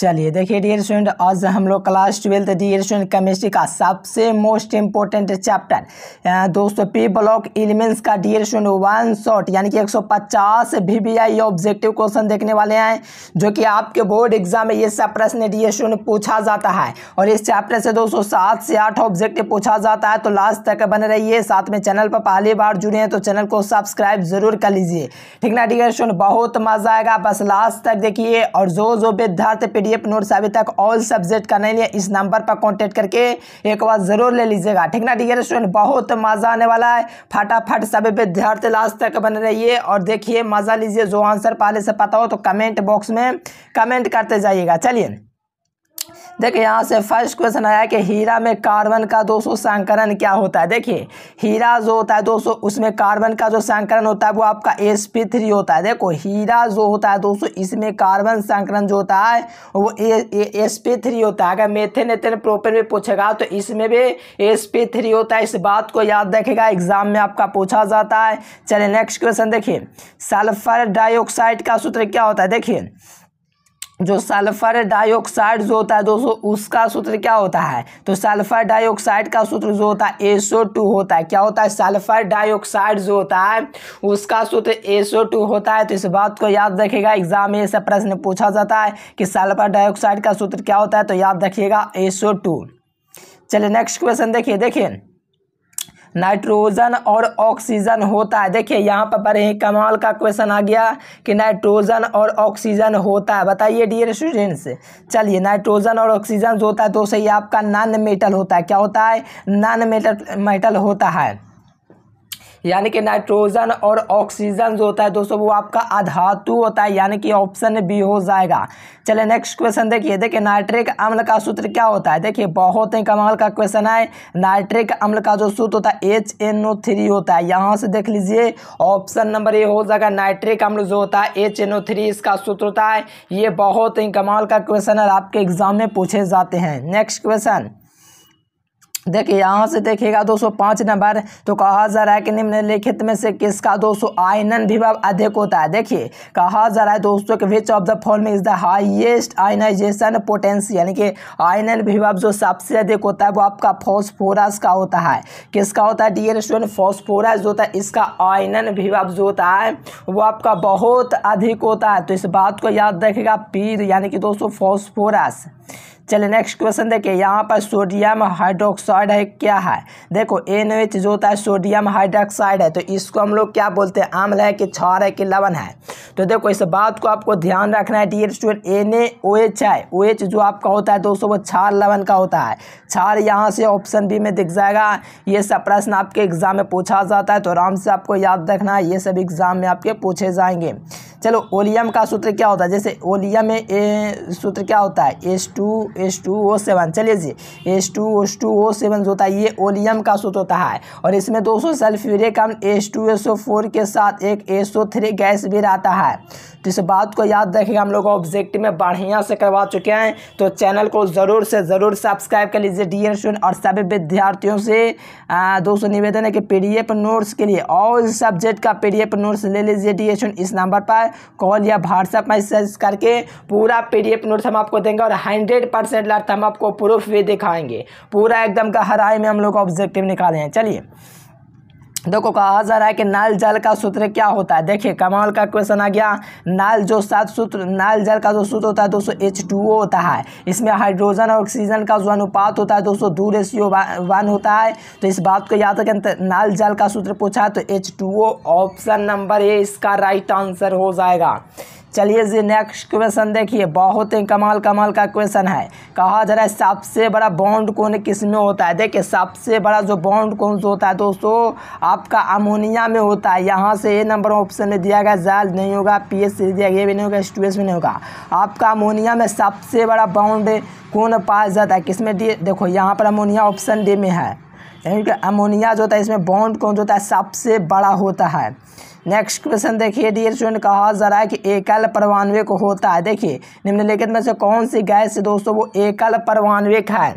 चलिए देखिए dear student आज हम लोग class twelfth dear student chemistry का सबसे मोस्ट इम्पोर्टेंट चैप्टर दोस्तों पी ब्लॉक एलिमेंट्स का डियर स्टूडेंट वन शॉट यानी कि 150 वीवीआई ऑब्जेक्टिव क्वेश्चन देखने वाले हैं जो कि आपके बोर्ड एग्जाम में ये सब प्रश्न डियर स्टूडेंट पूछा जाता है और इस चैप्टर से दोस्तों सात से आठ ऑब्जेक्टिव पूछा जाता है तो लास्ट तक बने रहिए साथ में चैनल पर पहली बार जुड़े हैं तो चैनल को सब्सक्राइब जरूर कर लीजिए ठीक ना डियर स्टूडेंट बहुत मजा आएगा बस लास्ट तक देखिए और जो जो विद्यार्थी पीडीएफ नोट्स अभी तक ऑल सब्जेक्ट का नहीं लिया इस नंबर पर कॉन्टेक्ट करके एक बार ज़रूर ले लीजिएगा ठीक ना डी स्टूडेंट बहुत मज़ा आने वाला है फटाफट सभी विद्यार्थी लास्ट तक बने रहिए और देखिए मज़ा लीजिए जो आंसर पहले से पता हो तो कमेंट बॉक्स में कमेंट करते जाइएगा चलिए देखिए यहाँ से फर्स्ट क्वेश्चन आया कि हीरा में कार्बन का दोस्तों संकरण क्या होता है देखिए हीरा जो होता है दोस्तों उसमें कार्बन का जो संकरण होता है वो आपका एस पी थ्री होता है देखो हीरा जो होता है दोस्तों इसमें कार्बन संकरण जो होता है वो एस पी थ्री होता है अगर मेथेन एथेन प्रोपेन में पूछेगा तो इसमें भी एस पी थ्री होता है इस बात को याद रखेगा एग्जाम में आपका पूछा जाता है चलिए नेक्स्ट क्वेश्चन देखिए सल्फर डाइऑक्साइड का सूत्र क्या होता है देखिए जो सल्फर डाइऑक्साइड जो होता है दोस्तों उसका सूत्र क्या होता है तो सल्फर डाइऑक्साइड का सूत्र जो होता है एसओ टू होता है क्या होता है सल्फर डाइऑक्साइड जो होता है उसका सूत्र एसओ टू होता है तो इस बात को याद रखिएगा एग्जाम में ऐसा प्रश्न पूछा जाता है कि सल्फर डाइऑक्साइड का सूत्र क्या होता है तो याद रखिएगा एसओ टू चलिए नेक्स्ट क्वेश्चन देखिए देखिए नाइट्रोजन और ऑक्सीजन होता है देखिए यहाँ पर बड़े कमाल का क्वेश्चन आ गया कि नाइट्रोजन और ऑक्सीजन होता है बताइए डियर स्टूडेंट्स चलिए नाइट्रोजन और ऑक्सीजन जो होता है तो सही आपका नॉन मेटल होता है क्या होता है नॉन मेटल मेटल होता है यानी कि नाइट्रोजन और ऑक्सीजन जो होता है दोस्तों वो आपका अधातु होता है यानी कि ऑप्शन बी हो जाएगा चले नेक्स्ट क्वेश्चन देखिए देखिए नाइट्रिक अम्ल का सूत्र क्या होता है देखिए बहुत ही कमाल का क्वेश्चन है नाइट्रिक अम्ल का जो सूत्र होता है एच एन ओ थ्री होता है यहाँ से देख लीजिए ऑप्शन नंबर ए हो जाएगा नाइट्रिक अम्ल जो होता है एच एन ओ थ्री इसका सूत्र होता है ये बहुत ही कमाल का क्वेश्चन है आपके एग्जाम में पूछे जाते हैं नेक्स्ट क्वेश्चन देखिए यहाँ से देखिएगा 205 नंबर तो कहा जा रहा है कि निम्नलिखित में से किसका दोस्तों आयनन विभव अधिक होता है देखिए कहा जा रहा है दोस्तों कि which of the form is the highest ionization potential यानी कि आयनन विभव जो सबसे अधिक होता है वो आपका फॉस्फोरस का होता है किसका होता है डियर स्टूडेंट फॉस्फोरस जो होता है इसका आयनन विभव जो होता है वो आपका बहुत अधिक होता है तो इस बात को याद रखेगा पीर यानी कि दोस्तों फॉस्फोरस चलिए नेक्स्ट क्वेश्चन देखिए यहाँ पर सोडियम हाइड्रोक्साइड है क्या है देखो एन एच जो होता है सोडियम हाइड्रोक्साइड है तो इसको हम लोग क्या बोलते हैं आम्ल है कि छार है कि लवण है तो देखो इस बात को आपको ध्यान रखना है dear student N A O H है ओ एच जो आपका होता है दोस्तों वो छार लवन का होता है छार यहाँ से ऑप्शन बी में दिख जाएगा ये सब प्रश्न आपके एग्जाम में पूछा जाता है तो आराम से आपको याद रखना है ये सब एग्जाम में आपके पूछे जाएंगे चलो ओलियम का सूत्र क्या होता है जैसे ओलियम में ए सूत्र क्या होता है S two S two O seven चलिए जी S two O two O seven जो होता है ये ओलियम का सूत्र होता है और इसमें दोस्तों सल्फ्यूरिक अम्ल S two S O four के साथ एक एस ओ थ्री गैस भी रहता है तो इस बात को याद रखेगा हम लोग ऑब्जेक्ट में बढ़िया से करवा चुके हैं तो चैनल को ज़रूर से ज़रूर सब्सक्राइब कर लीजिए डी एन और सभी विद्यार्थियों से दोस्तों निवेदन है कि पी डी एफ नोट्स के लिए ऑल सब्जेक्ट का पी डी एफ नोट्स ले लीजिए डी एन इस नंबर पर कॉल या व्हाट्सएप मैसेज करके पूरा पी डी एफ नोट्स हम आपको देंगे और हंड्रेड से लड़ता हम आपको प्रूफ भी दिखाएंगे पूरा एकदम का हर में हम लोग ऑब्जेक्टिव निकाले हैं चलिए देखो कहा जा रहा है कि नाल जल का सूत्र क्या होता है देखिए कमाल का क्वेश्चन आ गया नाल जो सात सूत्र नाल जल का जो सूत्र होता है दोस्तों एच टू ओ होता है इसमें हाइड्रोजन और ऑक्सीजन का जो अनुपात होता है दोस्तों दो रेशियो वन होता है तो इस बात को याद रखें तो नाल जल का सूत्र पूछा है तो H two O option number A इसका राइट आंसर हो जाएगा चलिए जी नेक्स्ट क्वेश्चन देखिए बहुत ही कमाल कमाल का क्वेश्चन है कहा जा रहा है सबसे बड़ा बॉन्ड कौन किस में होता है देखिए सबसे बड़ा जो बॉन्ड कौन सा होता है दोस्तों आपका अमोनिया में होता है यहाँ से ए नंबर ऑप्शन में दिया गया जाल नहीं होगा पी एस सी दिया गया भी नहीं होगा एस में नहीं होगा आपका अमोनिया में सबसे बड़ा बॉन्ड कौन पाया जाता है किसमें देखो यहाँ पर अमोनिया ऑप्शन डी में है यानी कि अमोनिया जो होता है इसमें बॉन्ड कौन जो होता है सबसे बड़ा होता है नेक्स्ट क्वेश्चन देखिए डियर स्टूडेंट कहा जा रहा है कि एकल परमाणु को होता है देखिए निम्नलिखित में से कौन सी गैस है दोस्तों वो एकल परमाणविक है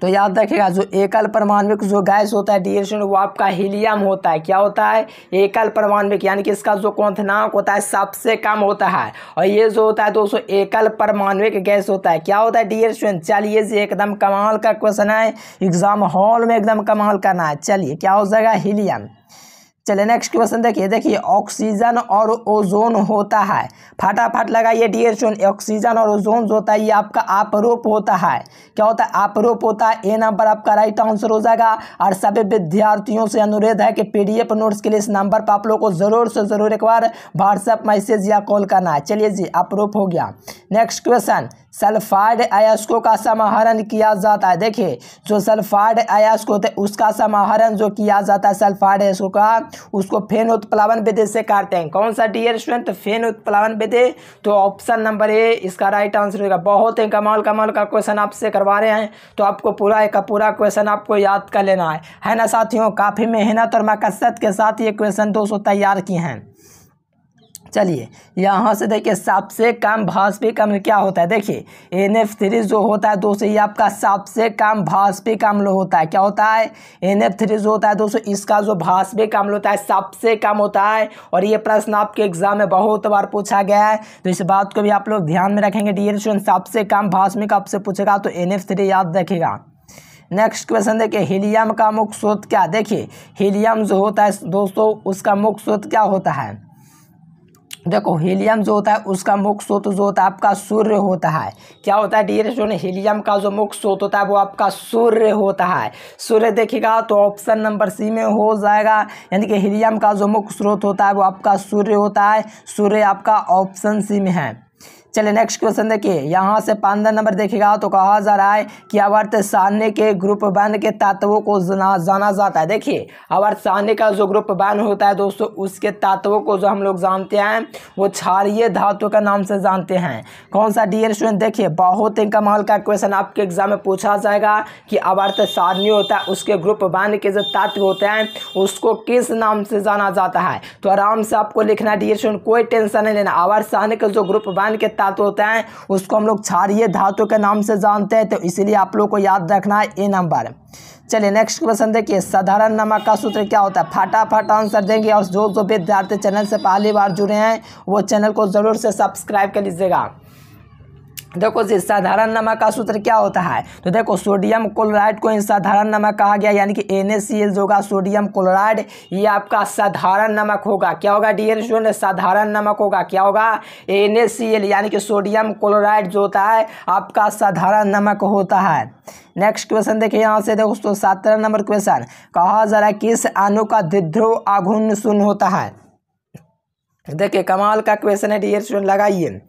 तो याद रखिएगा जो एकल परमाणविक जो गैस होता है डियर स्टूडेंट वो आपका हीलियम होता है क्या होता है एकल परमाणु यानी कि इसका जो क्वनांक होता है सबसे कम होता है और ये जो होता है दोस्तों एकल परमाणविक गैस होता है क्या होता है डियर स्टूडेंट चलिए जी एकदम कमाल का क्वेश्चन है एग्जाम हॉल में एकदम कमाल करना है चलिए क्या हो जाएगा हीलियम चलिए नेक्स्ट क्वेश्चन देखिए देखिए ऑक्सीजन और ओजोन होता है फटाफट लगाइए डियर सोन ऑक्सीजन और ओजोन जो होता है ये आपका आपरोप होता है क्या होता है आपरोप होता है ए नंबर आपका राइट आंसर हो जाएगा और सभी विद्यार्थियों से अनुरोध है कि पीडीएफ नोट्स के लिए इस नंबर पर आप लोग को जरूर से जरूर एक बार व्हाट्सएप मैसेज या कॉल करना है चलिए जी आपरोप हो गया नेक्स्ट क्वेश्चन सल्फाइड अयस्कों का समाहरण किया जाता है देखिए जो सल्फाइड अयस्क होते उसका समाहरण जो किया जाता है सल्फाइड अयस्कों का उसको फेन उत्प्लावन विधि से काटते हैं कौन सा डियर स्टूडेंट फेन उत्प्लावन विधि तो ऑप्शन नंबर ए इसका राइट आंसर होगा बहुत ही कमाल कमाल का क्वेश्चन आपसे करवा रहे हैं तो आपको पूरा का पूरा क्वेश्चन आपको याद कर लेना है है ना साथियों काफ़ी मेहनत और मकसद के साथ ये क्वेश्चन दोस्तों तैयार किए हैं चलिए यहाँ से देखिए सबसे कम अम्ल क्या होता है देखिए एन एफ थ्री जो होता है दोस्तों ये आपका सबसे कम भाष्पिक अम्ल होता है क्या होता है एन एफ थ्री जो होता है दोस्तों इसका जो भाष्पिक अम्ल होता है सबसे कम होता है और ये प्रश्न आपके एग्जाम में बहुत बार पूछा गया है तो इस बात को भी आप लोग ध्यान में रखेंगे डी स्टूडेंट सबसे कम भाष्मिक आपसे पूछेगा तो एन एफ थ्री याद रखेगा नेक्स्ट क्वेश्चन देखिए हीलियम का मुख्य स्रोत क्या देखिए हीलियम जो होता है दोस्तों उसका मुख्य स्रोत क्या होता है देखो हीलियम जो होता है उसका मुख्य स्रोत जो होता है आपका सूर्य होता है क्या होता है डी स्टूडेंट हीलियम का जो मुख्य स्रोत होता है वो आपका सूर्य होता है सूर्य देखेगा तो ऑप्शन नंबर सी में हो जाएगा यानी कि हीलियम का जो मुख्य स्रोत होता है वो आपका सूर्य होता है सूर्य आपका ऑप्शन सी में है चलिए नेक्स्ट क्वेश्चन देखिए यहाँ से पांडा नंबर देखेगा तो कहा जा रहा है कि अवर्त सारणी के ग्रुप बंद के तत्वों को जाना जाता है देखिए अवर्त सारणी का जो ग्रुप बंद होता है दोस्तों उसके तत्वों को जो हम लोग जानते हैं वो क्षारीय धातु का नाम से जानते हैं कौन सा डियर स्टूडेंट देखिए बहुत ही कमाल का क्वेश्चन आपके एग्जाम में पूछा जाएगा कि अवर्त सारणी होता है उसके ग्रुप बंद के जो तत्व होते हैं उसको किस नाम से जाना जाता है तो आराम से आपको लिखना डियर स्टूडेंट कोई टेंशन नहीं लेना अवर्थ सारणी का जो ग्रुप बंद के तत्व धातु होते हैं उसको हम लोग क्षारीय धातु के नाम से जानते हैं तो इसलिए आप लोग को याद रखना है ए नंबर चलिए नेक्स्ट क्वेश्चन देखिए साधारण नमक का सूत्र क्या होता है फटाफट आंसर देंगे और जो जो विद्यार्थी चैनल से पहली बार जुड़े हैं वो चैनल को ज़रूर से सब्सक्राइब कर लीजिएगा देखो जी साधारण नमक का सूत्र क्या होता है तो देखो सोडियम क्लोराइड को साधारण नमक कहा गया यानी कि एन होगा सोडियम क्लोराइड ये आपका साधारण नमक होगा क्या होगा डीएल साधारण नमक होगा क्या होगा एन यानी कि सोडियम क्लोराइड जो होता है आपका साधारण नमक होता है नेक्स्ट क्वेश्चन देखिए यहाँ से दोस्तों सत्रह नंबर क्वेश्चन कहा जरा किस अणु का द्विध्रुव आघुन सुन होता है देखिए कमाल का क्वेश्चन है डीएल लगाइए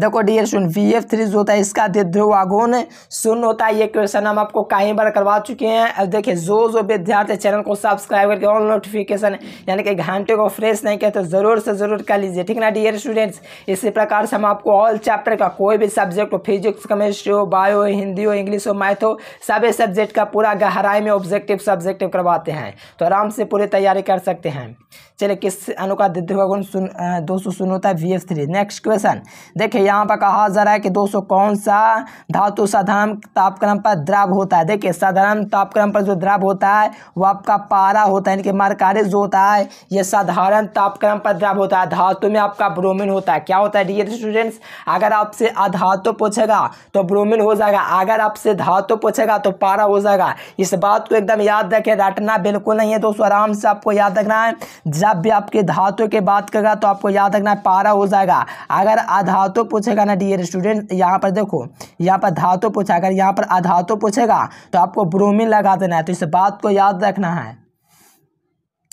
देखो डियर सुन वी एफ थ्री जो होता है इसका द्विध्रुवागुण शून्य होता है ये क्वेश्चन हम आपको कई बार करवा चुके हैं अब देखिए जो जो विद्यार्थी चैनल को सब्सक्राइब करके ऑल नोटिफिकेशन यानी कि घंटे को फ्रेश नहीं किया तो ज़रूर से ज़रूर कर लीजिए ठीक ना डियर स्टूडेंट्स इसी प्रकार से हम आपको ऑल चैप्टर का कोई भी सब्जेक्ट हो फिजिक्स केमिस्ट्री हो बायो हिंदी हो इंग्लिश हो मैथ हो सभी सब्जेक्ट का पूरा गहराई में ऑब्जेक्टिव सब्जेक्टिव करवाते हैं तो आराम से पूरी तैयारी कर सकते हैं चलिए किस अनुका द्विध्रुवागुण सुन दोस्तों सुन होता है वी नेक्स्ट क्वेश्चन देखिए देखिए यहाँ पर कहा जा रहा है कि दोस्तों कौन सा धातु साधारण तापक्रम पर द्राव होता है देखिए साधारण तापक्रम पर जो द्राव होता है वो आपका पारा होता है यानी कि मरकारी जो होता है ये साधारण तापक्रम पर द्राव होता है धातु में आपका ब्रोमिन होता है क्या होता है डियर स्टूडेंट्स अगर आपसे अधातु पूछेगा तो ब्रोमिन हो जाएगा अगर आपसे धातु पूछेगा तो पारा हो जाएगा इस बात को एकदम याद रखे रटना बिल्कुल नहीं है दोस्तों आराम से आपको याद रखना है जब भी आपके धातु की बात करेगा तो आपको याद रखना है पारा हो जाएगा अगर अधातु पूछेगा ना डियर स्टूडेंट यहाँ पर देखो यहाँ पर धातु पूछा अगर यहाँ पर अधातु पूछेगा तो आपको ब्रोमिन लगा देना है तो इस बात को याद रखना है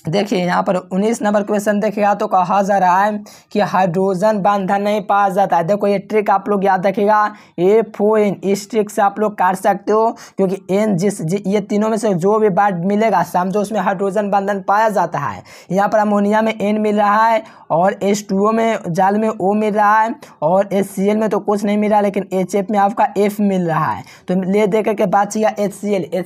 देखिए यहाँ पर उन्नीस नंबर क्वेश्चन देखेगा तो कहा जा रहा है कि हाइड्रोजन बंधन नहीं पाया जाता है देखो ये ट्रिक आप लोग याद रखेगा ए फो एन इस ट्रिक से आप लोग काट सकते हो क्योंकि एन जिस ये तीनों में से जो भी बाट मिलेगा समझो उसमें हाइड्रोजन बंधन पाया जाता है यहाँ पर अमोनिया में एन मिल रहा है और एस में जाल में ओ मिल रहा है और एस में तो कुछ नहीं मिल रहा लेकिन एच में आपका एफ मिल रहा है तो ले दे करके बात चाहिए एच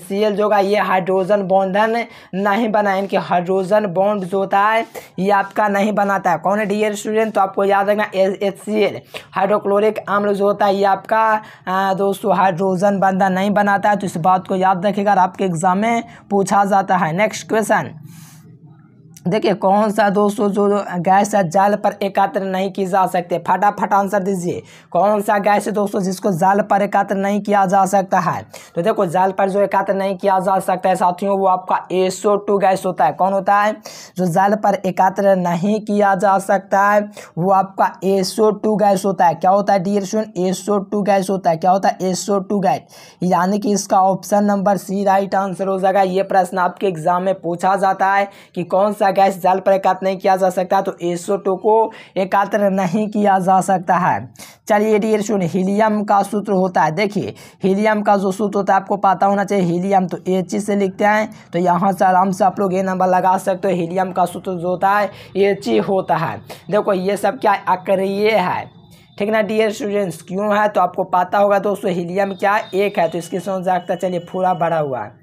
सी एल जो होगा ये हाइड्रोजन बंधन नहीं बना इनके हाइड्रोजन हाइड्रोजन बॉन्ड जो होता है ये आपका नहीं बनाता है कौन है डियर स्टूडेंट तो आपको याद रखना एच सी एल हाइड्रोक्लोरिक आम्ल जो होता है ये आपका दोस्तों हाइड्रोजन बंधा नहीं बनाता है तो इस बात को याद रखेगा आपके एग्जाम में पूछा जाता है नेक्स्ट क्वेश्चन देखिए कौन सा दोस्तों जो गैस है जाल पर एकत्र नहीं की जा सकते फटाफट आंसर दीजिए कौन सा गैस है दोस्तों जिसको जाल पर एकत्र नहीं किया जा सकता है तो देखो जाल पर जो एकत्र नहीं किया जा सकता है साथियों वो आपका एसो टू गैस होता है कौन होता है जो जाल पर एकत्र नहीं किया जा सकता है वो आपका एसो टू गैस होता है क्या होता है डी एसो टू गैस होता है क्या होता है एसो टू गैस यानी कि इसका option number C right answer हो जाएगा ये प्रश्न आपके एग्जाम में पूछा जाता है कि कौन सा गैस जाल पर एकत्र नहीं किया जा सकता तो एसोटो को एकात्र नहीं किया जा सकता है चलिए डी सुनिए हीलियम का सूत्र होता है देखिए हीलियम का जो सूत्र होता है आपको पता होना चाहिए हीलियम तो एच से लिखते हैं तो यहाँ से आराम से आप लोग ये नंबर लगा सकते हो हीलियम का सूत्र जो होता है एच होता है देखो ये सब क्या अक्रिय है ठीक ना डियर स्टूडेंट्स क्यों है तो आपको पता होगा दोस्तों हीलियम क्या एक है तो इसकी समझ रखता चलिए पूरा बड़ा हुआ है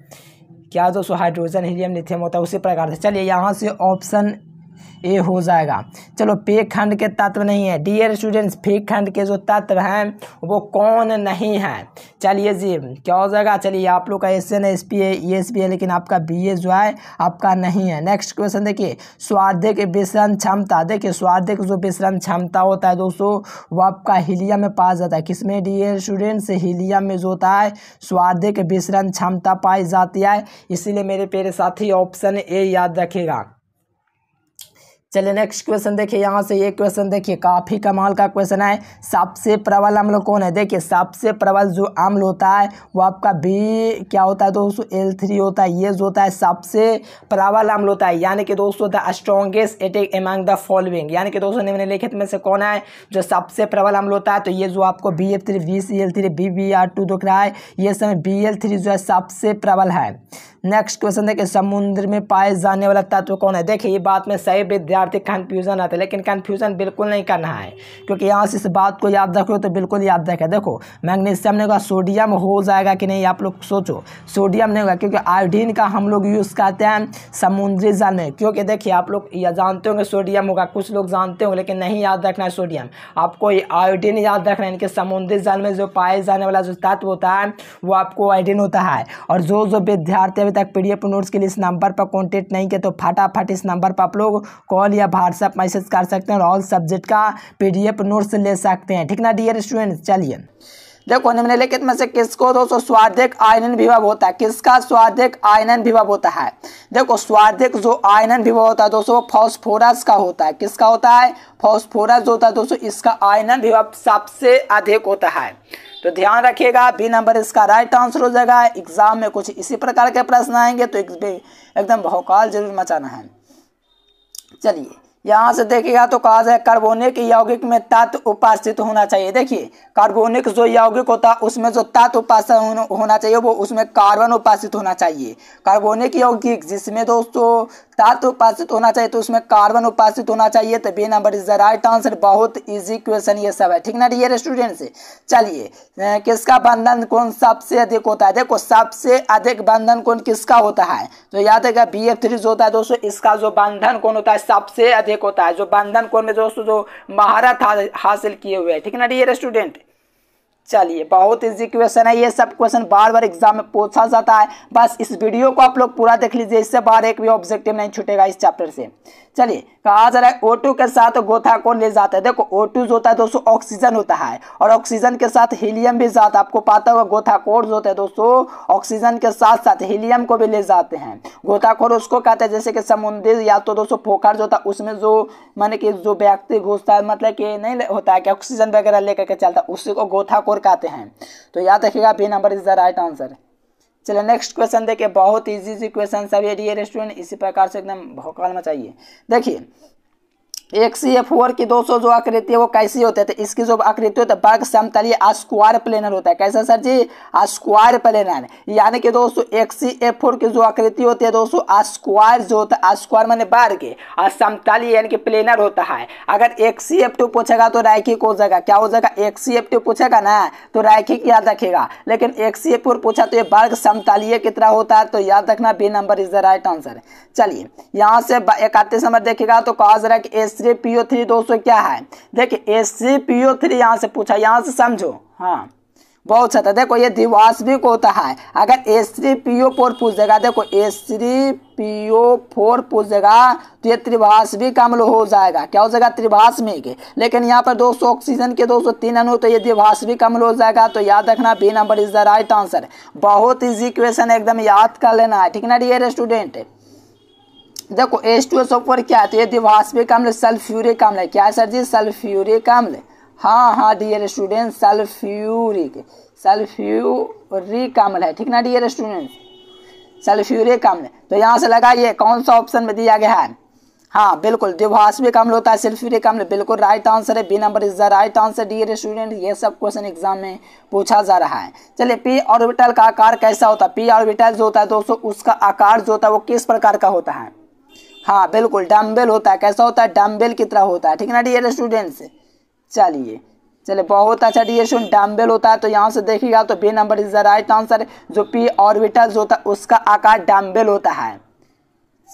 क्या दोस्तों हाइड्रोजन हीलियम लिथियम होता है उसी प्रकार से चलिए यहाँ से ऑप्शन ए हो जाएगा चलो पे खंड के तत्व नहीं है डियर स्टूडेंट्स फे खंड के जो तत्व हैं वो कौन नहीं है चलिए जी क्या हो जाएगा चलिए आप लोग का S N S P S P है लेकिन आपका बी ए जो है आपका नहीं है नेक्स्ट क्वेश्चन देखिए स्वाधिक विसरण क्षमता देखिए स्वाधिक जो विसरण क्षमता होता है दोस्तों वो आपका हीलियम में पाया जाता है किसमें डियर स्टूडेंट्स हीलियम में जो होता है स्वाधिक विसरण क्षमता पाई जाती है इसीलिए मेरे प्यारे साथी ऑप्शन ए याद रखेगा चलिए नेक्स्ट क्वेश्चन देखिए यहाँ से ये क्वेश्चन देखिए काफ़ी कमाल का क्वेश्चन है सबसे प्रबल अम्ल कौन है देखिए सबसे प्रबल जो अम्ल होता है वो आपका बी क्या होता है दोस्तों एल थ्री होता है ये जो होता है सबसे प्रबल अम्ल होता है यानी कि दोस्तों the strongest attack among the following यानी कि दोस्तों लिखित में से कौन है जो सबसे प्रबल अम्ल होता है तो ये जो आपको B F three B C L three B B R two दिख रहा है ये समय बी एल थ्री जो है सबसे प्रबल है नेक्स्ट क्वेश्चन है कि समुद्र में पाए जाने वाला तत्व कौन है देखिए ये बात में सही विद्यार्थी कन्फ्यूजन आता है लेकिन कन्फ्यूजन बिल्कुल नहीं करना है क्योंकि यहाँ से इस बात को याद रखो तो बिल्कुल याद रखें देखो मैग्नीशियम ने कहा सोडियम हो जाएगा कि नहीं आप लोग सोचो सोडियम नहीं होगा क्योंकि आयोडीन का हम लोग यूज़ करते हैं समुद्री जल में क्योंकि देखिए आप लोग यह जानते होंगे सोडियम होगा कुछ लोग जानते होंगे लेकिन नहीं याद रखना है सोडियम आपको आयोडीन याद रखना है इनकी समुद्री जल में जो पाए जाने वाला जो तत्व होता है वो आपको आयोडीन होता है और जो जो विद्यार्थी अभी तक पी डी नोट्स के लिए इस नंबर पर कॉन्टेक्ट नहीं किया तो फटाफट इस नंबर पर आप लोग कॉल या व्हाट्सअप मैसेज कर सकते हैं और ऑल सब्जेक्ट का पी नोट्स ले सकते हैं ठीक ना डियर स्टूडेंट्स चलिए देखो निम्नलिखित में से किसको दोस्तों स्वाधिक आयनन विभव होता है किसका स्वाधिक आयनन विभव होता है देखो स्वाधिक जो आयनन विभव होता है दोस्तों वो फॉस्फोरस का होता है किसका होता है फॉस्फोरस जो होता है दोस्तों इसका आयनन विभव सबसे अधिक होता है तो ध्यान रखिएगा बी नंबर इसका राइट आंसर हो जाएगा एग्जाम में कुछ इसी प्रकार के प्रश्न आएंगे तो एकदम भौकाल जरूर मचाना है चलिए यहाँ से देखिएगा तो कहा जाए कार्बोनिक यौगिक में तत्व उपासित होना चाहिए देखिए कार्बोनिक जो यौगिक होता है उसमें जो तत्व उपस्थित होना चाहिए वो उसमें कार्बन उपासित होना चाहिए कार्बोनिक यौगिक जिसमें दोस्तों तत्व उपस्थित होना चाहिए तो उसमें कार्बन उपस्थित होना चाहिए तो B number is the right answer बहुत ईजी क्वेश्चन ये सब है ठीक ना डियर स्टूडेंट से चलिए किसका बंधन कौन सबसे अधिक होता है देखो सबसे अधिक बंधन कौन किसका होता है तो याद है बी एफ थ्री जो होता है दोस्तों इसका जो बंधन कौन होता है सबसे अधिक अधिक होता है जो बंधन कोण में दोस्तों जो महारत हासिल किए हुए हैं ठीक है ना डियर स्टूडेंट चलिए बहुत इजी क्वेश्चन है ये सब क्वेश्चन बार बार एग्जाम में पूछा जाता है बस इस वीडियो को आप लोग पूरा देख लीजिए इससे बाहर एक भी ऑब्जेक्टिव नहीं छूटेगा इस चैप्टर से चलिए कहा जा रहा है ओटू के साथ गोथा कौन ले जाता है देखो ओटू जो होता है दोस्तों ऑक्सीजन होता है और ऑक्सीजन के साथ हीलियम भी है आपको पता होगा कोर जो होता है दोस्तों ऑक्सीजन के साथ साथ हीलियम को भी ले जाते हैं गोथाखोर उसको कहते हैं जैसे कि समुद्री या तो दोस्तों पोखर जो होता है उसमें जो मान कि जो व्यक्ति घुसता है मतलब कि नहीं होता है कि ऑक्सीजन वगैरह लेकर के चलता है उसी को गोथाखोर कहते हैं तो याद रखिएगा B number is the right answer चलिए नेक्स्ट क्वेश्चन देखिए बहुत इजी सी क्वेश्चन सब ये डियर इसी प्रकार से एकदम भोकाल मचाइए देखिए एक सी ए फोर की 200 जो आकृति है वो कैसी होती है तो इसकी जो आकृति होती है वर्ग समतलीय स्क्वायर प्लेनर होता है कैसा सर जी स्क्वायर प्लेनर यानी कि दोस्तों एक सी ए फोर की जो आकृति होती है दोस्तों स्क्वायर जो होता है स्क्वायर मैंने वर्ग और समतलीय यानी कि प्लेनर होता है अगर एक सी एफ टू पूछेगा तो रैखिक हो जाएगा क्या हो जाएगा एक सी एफ टू पूछेगा ना तो की याद रखेगा लेकिन एक सी एफ फोर पूछा तो ये वर्ग समतलीय कितना होता है तो याद रखना B number is the right answer चलिए यहाँ से इकतीस नंबर देखेगा तो कहा जा रहा है कि S S P O three दोस्तों क्या है देखिए S C P O three यहाँ से पूछा यहाँ से समझो हाँ बहुत अच्छा था तो देखो ये द्विवार्षिक होता है अगर S C P O four पूछ देगा देखो S C P O four पूछ देगा तो ये त्रिभाषविक अम्ल मतलब हो जाएगा क्या हो जाएगा त्रिभाष्मिक लेकिन यहाँ पर दोस्तों ऑक्सीजन के सौ तीन अणु तो ये द्विभाषविक अम्ल मतलब हो जाएगा तो याद रखना B number is the right answer बहुत इजी क्वेश्चन एकदम याद कर लेना है ठीक ना डियर स्टूडेंट देखो एस टू एस ऊपर क्या है तो ये द्विभाषिक अम्ल सल्फ्यूरिक अम्ल है क्या है सर जी सल्फ्यूरिक अम्ल हाँ हाँ डियर स्टूडेंट सल्फ्यूरिक सल्फ्यूरिक अम्ल है ठीक ना डियर स्टूडेंट सल्फ्यूरिक अम्ल तो यहाँ से लगाइए कौन सा ऑप्शन में दिया गया है हाँ बिल्कुल द्विभाषिक अम्ल होता है सल्फ्यूरिक अम्ल बिल्कुल राइट आंसर है B number is the right answer dear student ये सब क्वेश्चन एग्जाम में पूछा जा रहा है चलिए पी ऑर्बिटल का आकार कैसा होता है पी ऑर्बिटल जो होता है दोस्तों उसका आकार जो होता है वो किस प्रकार का होता है हाँ बिल्कुल डम्बेल होता है कैसा होता है डम्बेल की तरह होता है ठीक है ना डियर स्टूडेंट्स चलिए चलिए बहुत अच्छा डियर स्टूडेंट डम्बेल होता है तो यहाँ से देखिएगा तो B number is the right answer जो पी ऑर्बिटल जो होता है उसका आकार डम्बेल होता है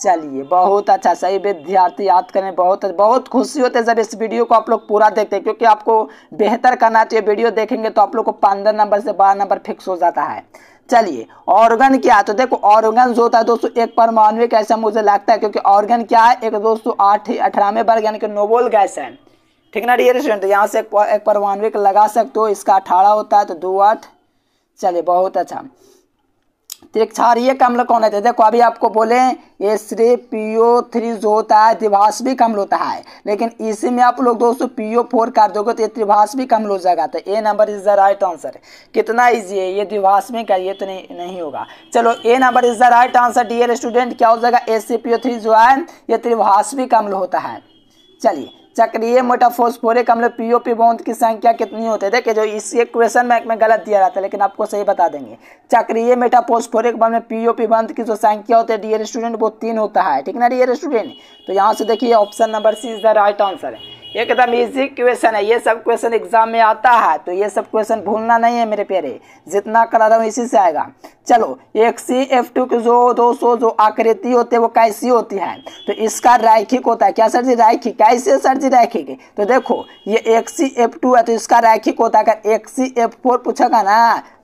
चलिए बहुत अच्छा सही विद्यार्थी याद करें बहुत बहुत खुशी होते हैं जब इस वीडियो को आप लोग पूरा देखते हैं क्योंकि आपको बेहतर करना चाहिए वीडियो देखेंगे तो आप लोग को पंद्रह नंबर से बारह नंबर फिक्स हो जाता है चलिए ऑर्गन क्या तो देखो ऑर्गन जो होता है दोस्तों एक परमाणविक ऐसा मुझे लगता है क्योंकि ऑर्गन क्या है एक दोस्तों आठ अठारहवें वर्ग यानी कि नोबोल गैस है ठीक ना डी स्टूडेंट तो यहाँ से एक, एक परमाणविक लगा सकते हो इसका अठारह होता है तो दो आठ चलिए बहुत अच्छा त्रिक्षारीय अम्ल कौन होते हैं देखो अभी आपको बोले ये सिर्फ पीओ थ्री जो होता है त्रिभाषविक अम्ल होता है लेकिन इसी में आप लोग दोस्तों पीओ फोर कर दोगे तो ये त्रिभाषविक अम्ल हो जाएगा तो A number is the right answer कितना इजी है ये द्विभाषविक है ये तो नहीं नहीं होगा चलो A number is the right answer dear student क्या हो जाएगा ए सी पी ओ थ्री जो है ये त्रिभाषविक अम्ल होता है चलिए चक्रीय फोस्फोरिक अम्ल पीओपी बोंद की संख्या कितनी होती है देखिए जो इस क्वेश्चन क्वेश्चन एक में गलत दिया जाता है लेकिन आपको सही बता देंगे चक्रीय मेटाफोस्फोरिक बॉन्ड में पीओपी बंद की जो संख्या होती है डियर स्टूडेंट वो तीन होता है ठीक ना डियर स्टूडेंट तो यहाँ से देखिए option number C is the right answer है एकदम इजी क्वेश्चन है ये सब क्वेश्चन एग्जाम में आता है तो ये सब क्वेश्चन भूलना नहीं है मेरे प्यारे जितना करा रहा हूँ इसी से आएगा चलो एक सी एफ टू की जो दो सौ जो आकृति होती है वो कैसी होती है तो इसका रैखिक होता है क्या सर जी रैखिक कैसे सर जी रैखिक तो देखो ये एक सी एफ टू है तो इसका रैखिक होता है अगर एक सी एफ फोर पूछेगा ना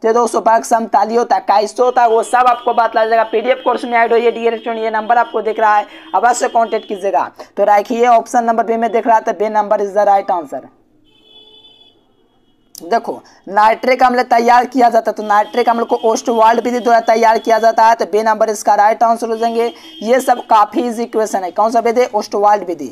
तो दो सौ भाग समताली होता है कैसे होता है वो सब आपको बतला जाएगा पी डी एफ कोर्स में एड हो ये डी ये नंबर आपको दिख रहा है अवश्य कॉन्टेक्ट कीजिएगा तो रैखी ये ऑप्शन नंबर बी में देख रहा था B number number is the right answer देखो नाइट्रिक अम्ल तैयार किया जाता है तो नाइट्रिक अम्ल को ओस्ट वर्ल्ड विधि द्वारा तैयार किया जाता है तो बे नंबर इसका राइट आंसर हो जाएंगे ये सब काफ़ी इजी क्वेश्चन है कौन सा विधि ओस्ट वर्ल्ड विधि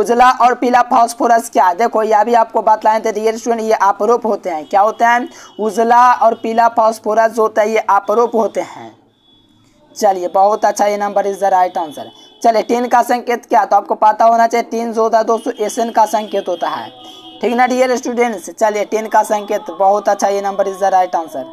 उजला और पीला फॉस्फोरस क्या देखो यह भी आपको बतलाएं थे डियर स्टूडेंट ये आपरूप होते हैं क्या होते हैं उजला और पीला फॉस्फोरस जो होता है ये आपरूप होते हैं चलिए बहुत अच्छा ये number is the right answer चले टीन का संकेत क्या तो आपको पता होना चाहिए टीन जो होता है दोस्तों एसन का संकेत होता है ठीक ना डियर स्टूडेंट्स चलिए टीन का संकेत बहुत अच्छा ये number is the right answer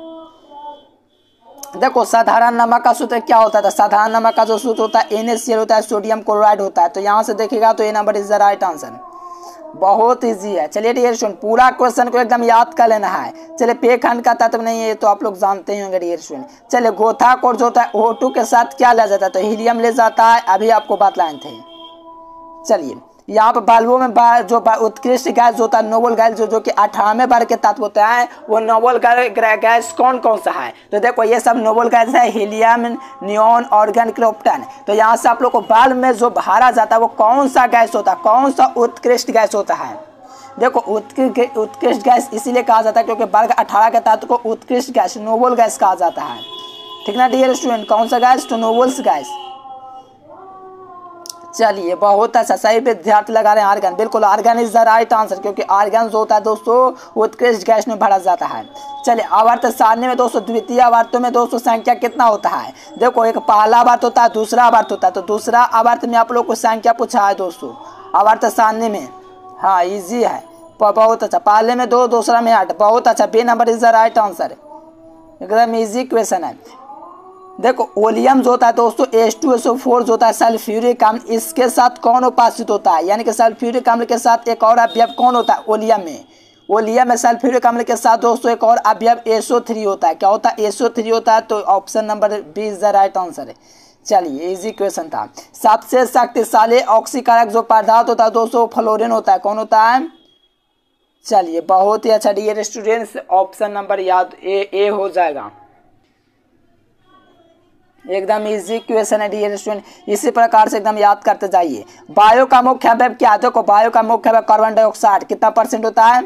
देखो साधारण नमक का सूत्र क्या होता था साधारण नमक का जो सूत्र होता है एन होता है सोडियम क्लोराइड होता है तो यहाँ से देखेगा तो ये number is the right answer बहुत इजी है चलिए डियर स्टूडेंट पूरा क्वेश्चन को एकदम याद कर लेना है चलिए पे खंड का तत्व नहीं है तो आप लोग जानते ही होंगे डियर स्टूडेंट चलिए गोथा जो होता है ओ के साथ क्या ले जाता है तो हीलियम ले जाता है अभी आपको बात लाए थे चलिए यहाँ पर बालवों में बा, जो बा, उत्कृष्ट गैस जो होता है नोबल गैस जो जो कि अठारहवें बार के तत्व होता है वो नोबल गैस कौन कौन सा है तो देखो ये सब नोबल गैस है हीलियम न्योन ऑर्गन क्लोप्टन तो यहाँ से आप लोग को बाल में जो भरा जाता है वो कौन सा गैस होता है कौन सा उत्कृष्ट गैस होता है देखो उत्कृष्ट गैस इसीलिए कहा जाता है क्योंकि वर्ग अठारह के तत्व को उत्कृष्ट गैस नोबल गैस कहा जाता है ठीक ना डियर स्टूडेंट कौन सा गैस टू नोबल्स गैस चलिए बहुत अच्छा सही विद्यार्थी लगा रहे हैं आर्गन बिल्कुल argon is the right answer क्योंकि आर्गन जो होता है दोस्तों उत्कृष्ट गैस में भरा जाता है चलिए अवर्त सारणी में दोस्तों द्वितीय अवर्त में दोस्तों संख्या कितना होता है देखो एक पहला अवर्त होता है दूसरा अवर्त होता है तो दूसरा अवर्त में आप लोग को संख्या पूछा है दोस्तों अवर्त सारणी में हाँ ईजी है बहुत अच्छा पहले में दो दूसरा में आठ बहुत अच्छा B number is the right answer एकदम इजी क्वेश्चन है देखो ओलियम जो होता है दोस्तों S two S O four जो होता है सल्फ्यूरिक अम्ल इसके साथ कौन उपासित होता है यानी कि सल्फ्यूरिक अम्ल के साथ एक और अभ्यव कौन होता है ओलियम में ओलियम में सल्फ्यूरिक अम्ल के साथ दोस्तों एक और अवयव एसओ थ्री होता है क्या होता है एसओ थ्री होता है तो option number B is the right answer है चलिए इजी क्वेश्चन था सबसे शक्तिशाली ऑक्सीकारक जो पदार्थ होता है दोस्तों फ्लोरिन होता है कौन होता है चलिए बहुत ही अच्छा डियर स्टूडेंट्स ऑप्शन नंबर याद ए ए हो जाएगा एकदम इजी क्वेश्चन है डियर स्टूडेंट इसी प्रकार से एकदम याद करते जाइए बायो का मुख्य अवयव क्या है देखो बायो का मुख्य अवयव कार्बन डाइऑक्साइड कितना परसेंट होता है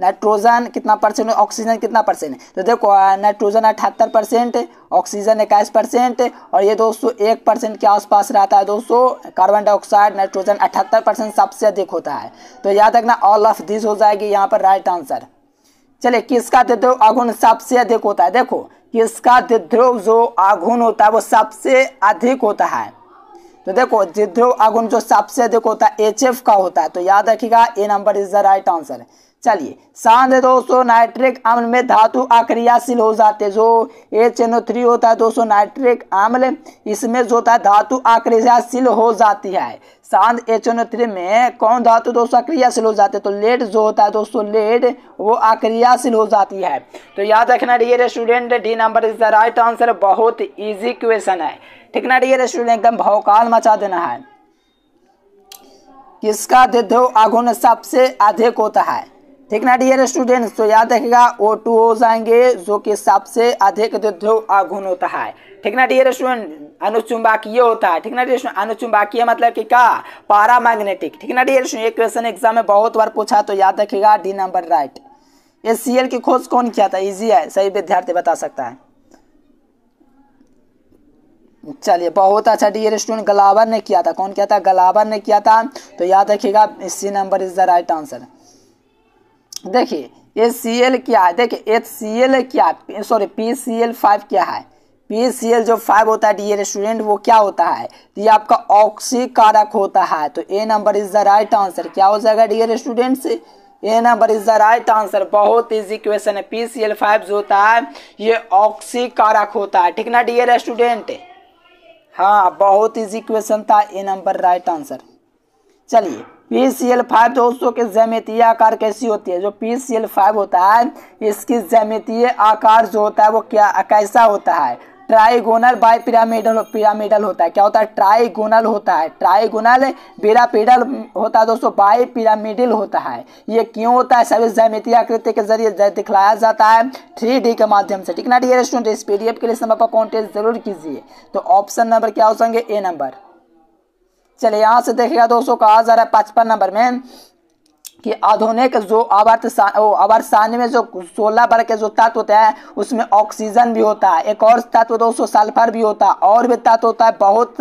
नाइट्रोजन कितना परसेंट ऑक्सीजन कितना परसेंट तो देखो नाइट्रोजन अठहत्तर परसेंट ऑक्सीजन इक्कीस परसेंट और ये दोस्तों एक परसेंट के आसपास रहता है दोस्तों कार्बन डाइऑक्साइड नाइट्रोजन अठहत्तर परसेंट सबसे अधिक होता है तो याद रखना ऑल ऑफ दिस हो जाएगी यहाँ पर राइट आंसर चलिए किसका देते हो अगुण सबसे अधिक होता है देखो कि इसका जो आघुन होता है वो सबसे अधिक होता है तो देखो द्विध्रुव आघुन जो सबसे अधिक होता है एच एफ का होता है तो याद रखिएगा A number is the right answer चलिए सांद्र दोस्तों नाइट्रिक अम्ल में धातु अक्रियाशील हो जाते जो एच एन ओ थ्री होता है दोस्तों नाइट्रिक अम्ल इसमें जो होता है धातु अक्रियाशील हो जाती है सांद एच एन थ्री में कौन धातु दोस्तों अक्रियाशील हो जाते हैं तो लेट जो होता है दोस्तों लेट वो अक्रियाशील हो जाती है तो याद रखना dear student D number is the right answer बहुत ईजी क्वेश्चन है ठीक ना डियर स्टूडेंट एकदम भौकाल मचा देना है किसका देव आगुण सबसे अधिक होता है ठीक ना डियर स्टूडेंट्स तो याद रखेगा ओ टू हो जाएंगे जो कि सबसे अधिक द्विध्रुव आघुन होता है ठीक ना डियर स्टूडेंट अनुचुंबाकीय होता है ठीक ना डियर स्टूडेंट अनुचुंबाकीय मतलब कि क्या पारा मैग्नेटिक ठीक ना डियर स्टूडेंट एक क्वेश्चन एग्जाम में बहुत बार पूछा तो याद रखेगा डी नंबर राइट ये सी एल की खोज कौन किया था इजी है सही विद्यार्थी बता सकता है चलिए बहुत अच्छा डियर स्टूडेंट गलावर ने किया था कौन किया था गलावर ने किया था तो याद रखिएगा C number is the right answer देखिए ए सी एल क्या है देखिए एच सी एल क्या sorry P C L five क्या है पी सी एल जो फाइव होता है डी स्टूडेंट वो क्या होता है तो ये आपका ऑक्सी कारक होता है तो A number is the right answer क्या हो जाएगा डी स्टूडेंट से A number is the right answer बहुत इजी क्वेश्चन है पी सी एल फाइव जो होता है ये ऑक्सी कारक होता है ठीक ना डियर स्टूडेंट हाँ बहुत इजी क्वेश्चन था ए नंबर राइट आंसर चलिए पी सी एल फाइव दोस्तों के जैमितीय आकार कैसी होती है जो पी सी एल फाइव होता है इसकी जैमितीय आकार जो होता है वो क्या कैसा होता है ट्राइगोनल बाय पिरामिडल पिरामिडल होता है क्या होता है ट्राइगोनल होता है ट्राइगोनल पिरामिडल होता है दोस्तों बाय पिरामिडल होता है ये क्यों होता है सभी जैमितीय आकृति के जरिए दिखलाया जाता है थ्री डी के माध्यम से ठीक ना डियर स्टूडेंट इस पीडीएफ के लिए समय पर कॉन्टेस्ट जरूर कीजिए तो ऑप्शन नंबर क्या हो सकेंगे ए नंबर चले यहाँ से देखेगा दोस्तों कहा जा रहा है पचपन नंबर में कि आधुनिक जो आवर्त आवर्त सारणी में जो सोलह वर्ग के जो तत्व होते हैं उसमें ऑक्सीजन भी होता है एक और तत्व दोस्तों सल्फर भी होता है और भी तत्व होता है बहुत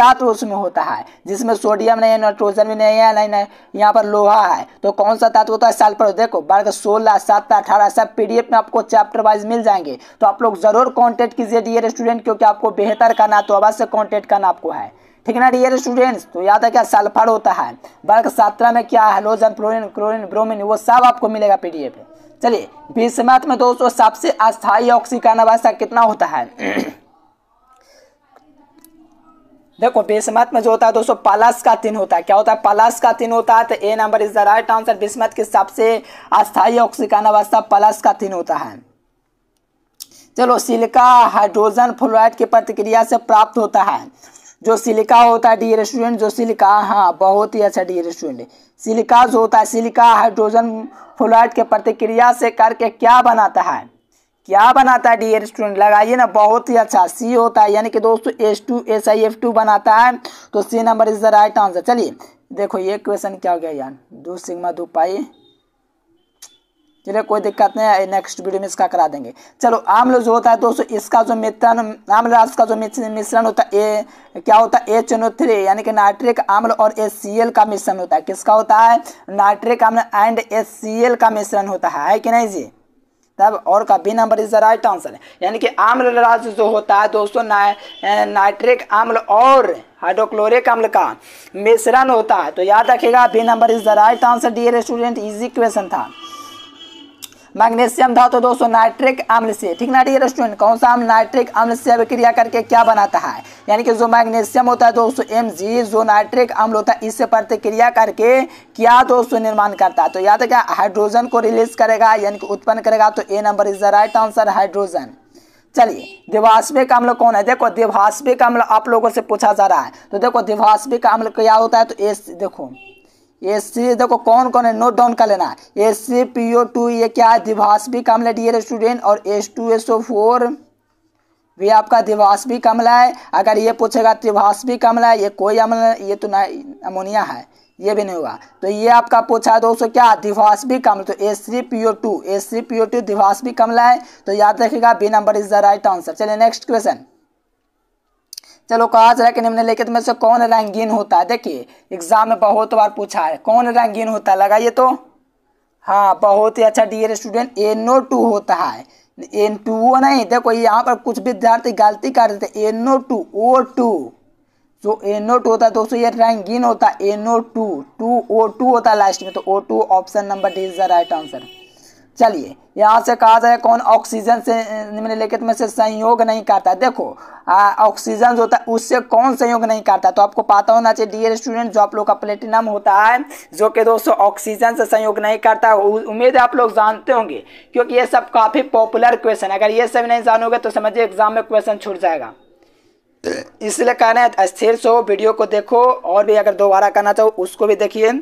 तत्व उसमें होता है जिसमें सोडियम नहीं है नाइट्रोजन भी नहीं है नहीं नहीं यहाँ पर लोहा है तो कौन सा तत्व होता है सल्फर देखो वर्ग सोलह सत्रह अठारह सब पी में आपको चैप्टर वाइज मिल जाएंगे तो आप लोग ज़रूर कॉन्टेक्ट कीजिए डियर स्टूडेंट क्योंकि आपको बेहतर करना तो अवश्य कॉन्टेक्ट करना आपको है ठीक है ना डियर स्टूडेंट्स तो याद है क्या सल्फर होता है बल्क सात्रा में क्या हेलोजन फ्लोरिन क्लोरिन ब्रोमिन वो सब आपको मिलेगा पी में चलिए विषमत में दोस्तों सबसे अस्थायी ऑक्सीकरण अवस्था कितना होता है देखो बिस्मत में जो होता है दोस्तों प्लस का तीन होता है क्या होता है प्लस का तीन होता है तो A number is the right answer bismuth के सबसे अस्थायी ऑक्सीकरण अवस्था प्लस का तीन होता है चलो सिलिका हाइड्रोजन फ्लोराइड की प्रतिक्रिया से प्राप्त होता है जो सिलिका होता है डियर स्टूडेंट जो सिलिका हाँ बहुत ही अच्छा डियर स्टूडेंट सिलिका जो होता है सिलिका हाइड्रोजन फ्लोराइड के प्रतिक्रिया से करके क्या बनाता है क्या बनाता है डियर स्टूडेंट लगाइए ना बहुत ही अच्छा सी होता है यानी कि दोस्तों S two S I F two बनाता है तो C number is the right answer चलिए देखो ये क्वेश्चन क्या हो गया यार दो सिग्मा दो पाई चलिए कोई दिक्कत नहीं है नेक्स्ट वीडियो में इसका करा देंगे चलो आम्ल जो होता है दोस्तों इसका जो मिश्रण आम्ल रास का जो मिश्रण होता है ए क्या होता है एच एन थ्री यानी कि नाइट्रिक आम्ल और एस सी एल का मिश्रण होता है किसका होता है नाइट्रिक आम्ल एंड एस सी एल का मिश्रण होता है, है कि नहीं जी तब और का B number is the right answer है यानी कि आम्ल रास जो होता है दोस्तों ना, नाइट्रिक आम्ल और हाइड्रोक्लोरिक अम्ल का मिश्रण होता है तो याद रखिएगा B number is the right answer dear student easy question था मैग्नीशियम धातु दोस्तों नाइट्रिक अम्ल से ठीक ना ठीक स्टूडेंट कौन सा अम्ल नाइट्रिक अम्ल से अभिक्रिया करके क्या बनाता है यानी कि जो मैग्नेशियम होता है दोस्तों एम जी जो नाइट्रिक अम्ल होता है इससे प्रतिक्रिया करके क्या दोस्तों निर्माण करता है तो याद क्या हाइड्रोजन को रिलीज करेगा यानी कि उत्पन्न करेगा तो A number is the right answer hydrogen चलिए देवास्पिक अम्ल कौन है देखो देवास्पिक अम्ल आप लोगों से पूछा जा रहा है तो देखो देवास्पिक अम्ल क्या होता है तो ए देखो ए सी देखो कौन कौन है नोट डाउन कर लेना S C P O two ये क्या है दिभाषवी कमल है स्टूडेंट और S two S O four भी आपका दिभाषवी कमल है अगर ये पूछेगा त्रिभाषवी कमला है ये कोई अमल ये तो ना अमोनिया है ये भी नहीं होगा तो ये आपका पूछा है दोस्तों क्या दिभाषवी कमल तो S C P O two S C P O two दिभाषवी कमला है तो याद रखेगा B number is the right answer चलिए नेक्स्ट क्वेश्चन चलो कहा जा रहा है कि निम्नलिखित में से कौन रंगीन होता है देखिए एग्जाम में बहुत बार पूछा है कौन रंगीन होता है लगाइए तो हाँ बहुत ही अच्छा डियर स्टूडेंट एनो टू होता है एन टू ओ नहीं देखो यहाँ पर कुछ विद्यार्थी गलती कर देते एनो टू ओ टू जो एनो टू होता है दोस्तों ये रंगीन होता है O two two O two होता है लास्ट में तो O two option number D is the right answer चलिए यहाँ से कहा जाए कौन ऑक्सीजन से निम्नलिखित में से संयोग नहीं करता देखो ऑक्सीजन जो होता है उससे कौन संयोग नहीं करता तो आपको पता होना चाहिए डियर स्टूडेंट जो आप लोग का प्लेटिनम होता है जो कि दोस्तों ऑक्सीजन से संयोग नहीं करता उम्मीद है आप लोग जानते होंगे क्योंकि ये सब काफ़ी पॉपुलर क्वेश्चन है अगर ये सब नहीं जानोगे तो समझिए एग्जाम में क्वेश्चन छूट जाएगा इसलिए कहना है स्थिर सो वीडियो को देखो और भी अगर दोबारा करना चाहो उसको भी देखिए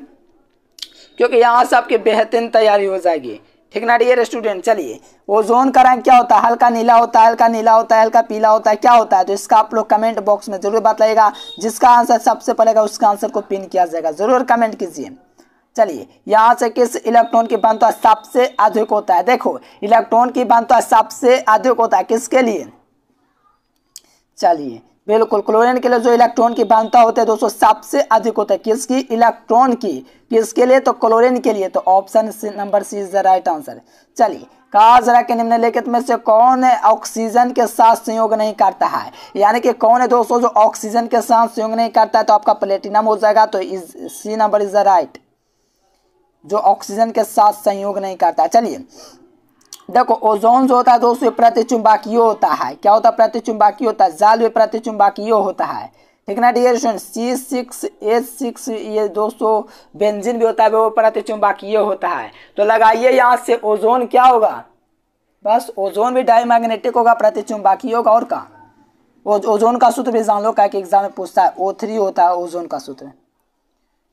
क्योंकि यहाँ से आपकी बेहतरीन तैयारी हो जाएगी ठीक ना डियर स्टूडेंट चलिए ओजोन का रंग क्या होता है हल्का नीला होता है हल्का नीला होता है हल्का पीला होता है क्या होता है तो इसका आप लोग कमेंट बॉक्स में जरूर बताइएगा जिसका आंसर सबसे पहलेगा उसका आंसर को पिन किया जाएगा जरूर कमेंट कीजिए चलिए यहाँ से किस इलेक्ट्रॉन की बंधुआ सबसे अधिक होता है देखो इलेक्ट्रॉन की बंधुआ सबसे अधिक होता है किसके लिए चलिए बिल्कुल क्लोरीन के लिए जो इलेक्ट्रॉन की बांधता होता है दोस्तों सबसे अधिक होता है किसकी इलेक्ट्रॉन की किसके लिए तो क्लोरीन के लिए तो option number C is the right answer चलिए कहा जरा के निम्नलिखित में से कौन है ऑक्सीजन के साथ संयोग नहीं करता है यानी कि कौन है दोस्तों जो ऑक्सीजन के साथ संयोग नहीं करता है तो आपका प्लेटिनम हो जाएगा तो is C number is the right जो ऑक्सीजन के साथ संयोग नहीं करता चलिए देखो ओजोन जो होता है दोस्तों प्रति प्रतिचुंबाकीय होता है क्या होता है प्रति प्रतिचुंबाकीय होता है जाल प्रति प्रतिचुंबाकीय होता है ठीक ना dear student C six H six ये दोस्तों बेंजिन भी होता है वो प्रति प्रतिचुंबाकीय होता है तो लगाइए यहाँ से ओजोन क्या होगा बस ओजोन भी डायमैग्नेटिक होगा प्रति प्रतिचुंबाकीय होगा और का ओजोन का सूत्र भी जान लो का एग्जाम में पूछता है ओ थ्री होता है ओजोन का सूत्र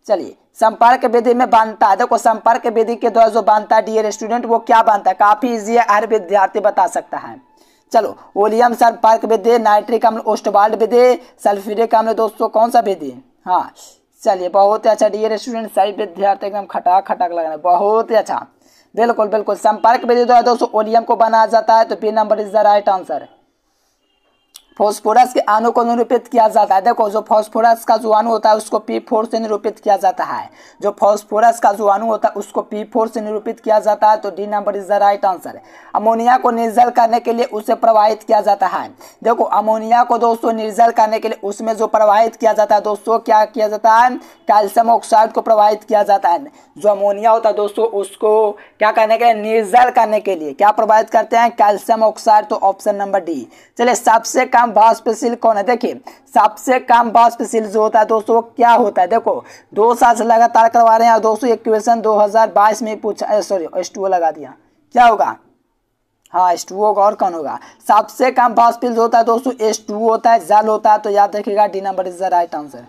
चलिए संपर्क विधि में बांधता है देखो संपर्क विधि के द्वारा जो बांधता है डियर स्टूडेंट e वो क्या बांधता है काफ़ी इजी है हर विद्यार्थी बता सकता है चलो ओलियम संपर्क विधि नाइट्रिक अम्ल ओस्टबाल्ड विधि सल्फ्यूरिक अम्ल दोस्तों कौन सा विधि हाँ चलिए बहुत ही अच्छा डियर स्टूडेंट सही विद्यार्थी एकदम खटाक खटाक लग बहुत ही अच्छा बिल्कुल बिल्कुल संपर्क विधि द्वारा दोस्तों ओलियम को बनाया जाता है तो B number is the right answer phosphorus के आनु को निरूपित किया जाता है देखो जो फॉस्फोरस का जो होता है उसको पी फोर से निरूपित किया जाता है जो फॉस्फोरस का जो होता है उसको पी फोर से निरूपित किया जाता है तो D number is the right answer ammonia को निर्जल करने के लिए उसे प्रवाहित किया जाता है देखो अमोनिया को दोस्तों निर्जल करने के लिए उसमें जो प्रवाहित किया जाता है दोस्तों क्या किया जाता है कैल्शियम ऑक्साइड को प्रवाहित किया जाता है जो अमोनिया होता है दोस्तों उसको क्या करने के लिए निर्जल करने के लिए क्या प्रभावित करते हैं कैल्शियम ऑक्साइड तो ऑप्शन नंबर डी चलिए सबसे कम कम वाष्प शील कौन है देखिए सबसे कम वाष्पशील जो होता है दोस्तों क्या होता है देखो दो साल से लगातार करवा रहे हैं और दोस्तों ये क्वेश्चन 2022 में पूछा सॉरी एस लगा दिया क्या होगा हाँ एस टू होगा और कौन होगा सबसे कम वाष्पिल होता है दोस्तों एस टू होता है जल होता है तो याद रखिएगा D number is the right answer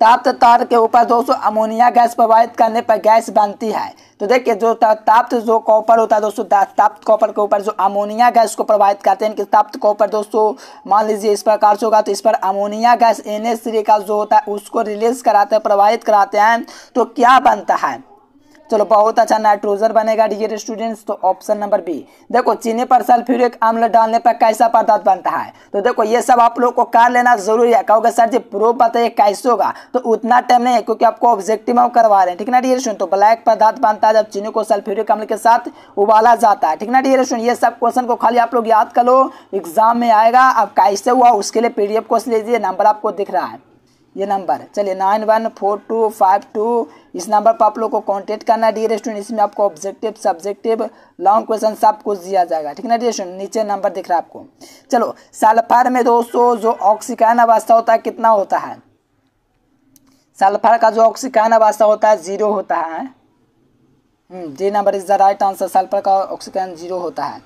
ताप्त तो तार के ऊपर दोस्तों अमोनिया गैस प्रवाहित करने पर गैस बनती है तो देखिए जो ताप्त जो कॉपर होता है दोस्तों ताप्त कॉपर के ऊपर जो अमोनिया गैस को प्रवाहित करते हैं कि ताप्त कॉपर दोस्तों मान लीजिए इस प्रकार से होगा तो इस पर अमोनिया गैस एन का जो होता है उसको रिलीज कराते हैं प्रवाहित कराते हैं तो क्या बनता है चलो बहुत अच्छा नाइट्रोजन बनेगा डियर स्टूडेंट्स तो ऑप्शन नंबर बी देखो चीनी पर सल्फ्यूरिक अम्ल डालने पर कैसा पदार्थ बनता है तो देखो ये सब आप लोग को कर लेना जरूरी है कहोगे सर जी प्रूफ बताइए कैसे होगा तो उतना टाइम नहीं है क्योंकि आपको ऑब्जेक्टिव हम करवा रहे हैं ठीक ना डियर स्टूडेंट तो ब्लैक पदार्थ बनता है जब चीनी को सल्फ्यूर अम्ल के साथ उबाला जाता है ठीक ना डियर स्टूडेंट ये सब क्वेश्चन को खाली आप लोग याद कर लो एग्जाम में आएगा अब कैसे हुआ उसके लिए पीडीएफ क्वेश्चन लीजिए नंबर आपको दिख रहा है ये नंबर चलिए nine one four two five two इस नंबर पर आप लोग को कांटेक्ट करना है डी रेस्टोरेंट इसमें आपको ऑब्जेक्टिव सब्जेक्टिव लॉन्ग क्वेश्चन सब कुछ दिया जाएगा ठीक है ना डी नीचे नंबर दिख रहा है आपको चलो सल्फर में दोस्तों जो ऑक्सीकरण अवस्था होता है कितना होता है सल्फर का जो ऑक्सीकरण अवस्था होता है जीरो होता है G number is the right answer sulphur का ऑक्सीकरण जीरो होता है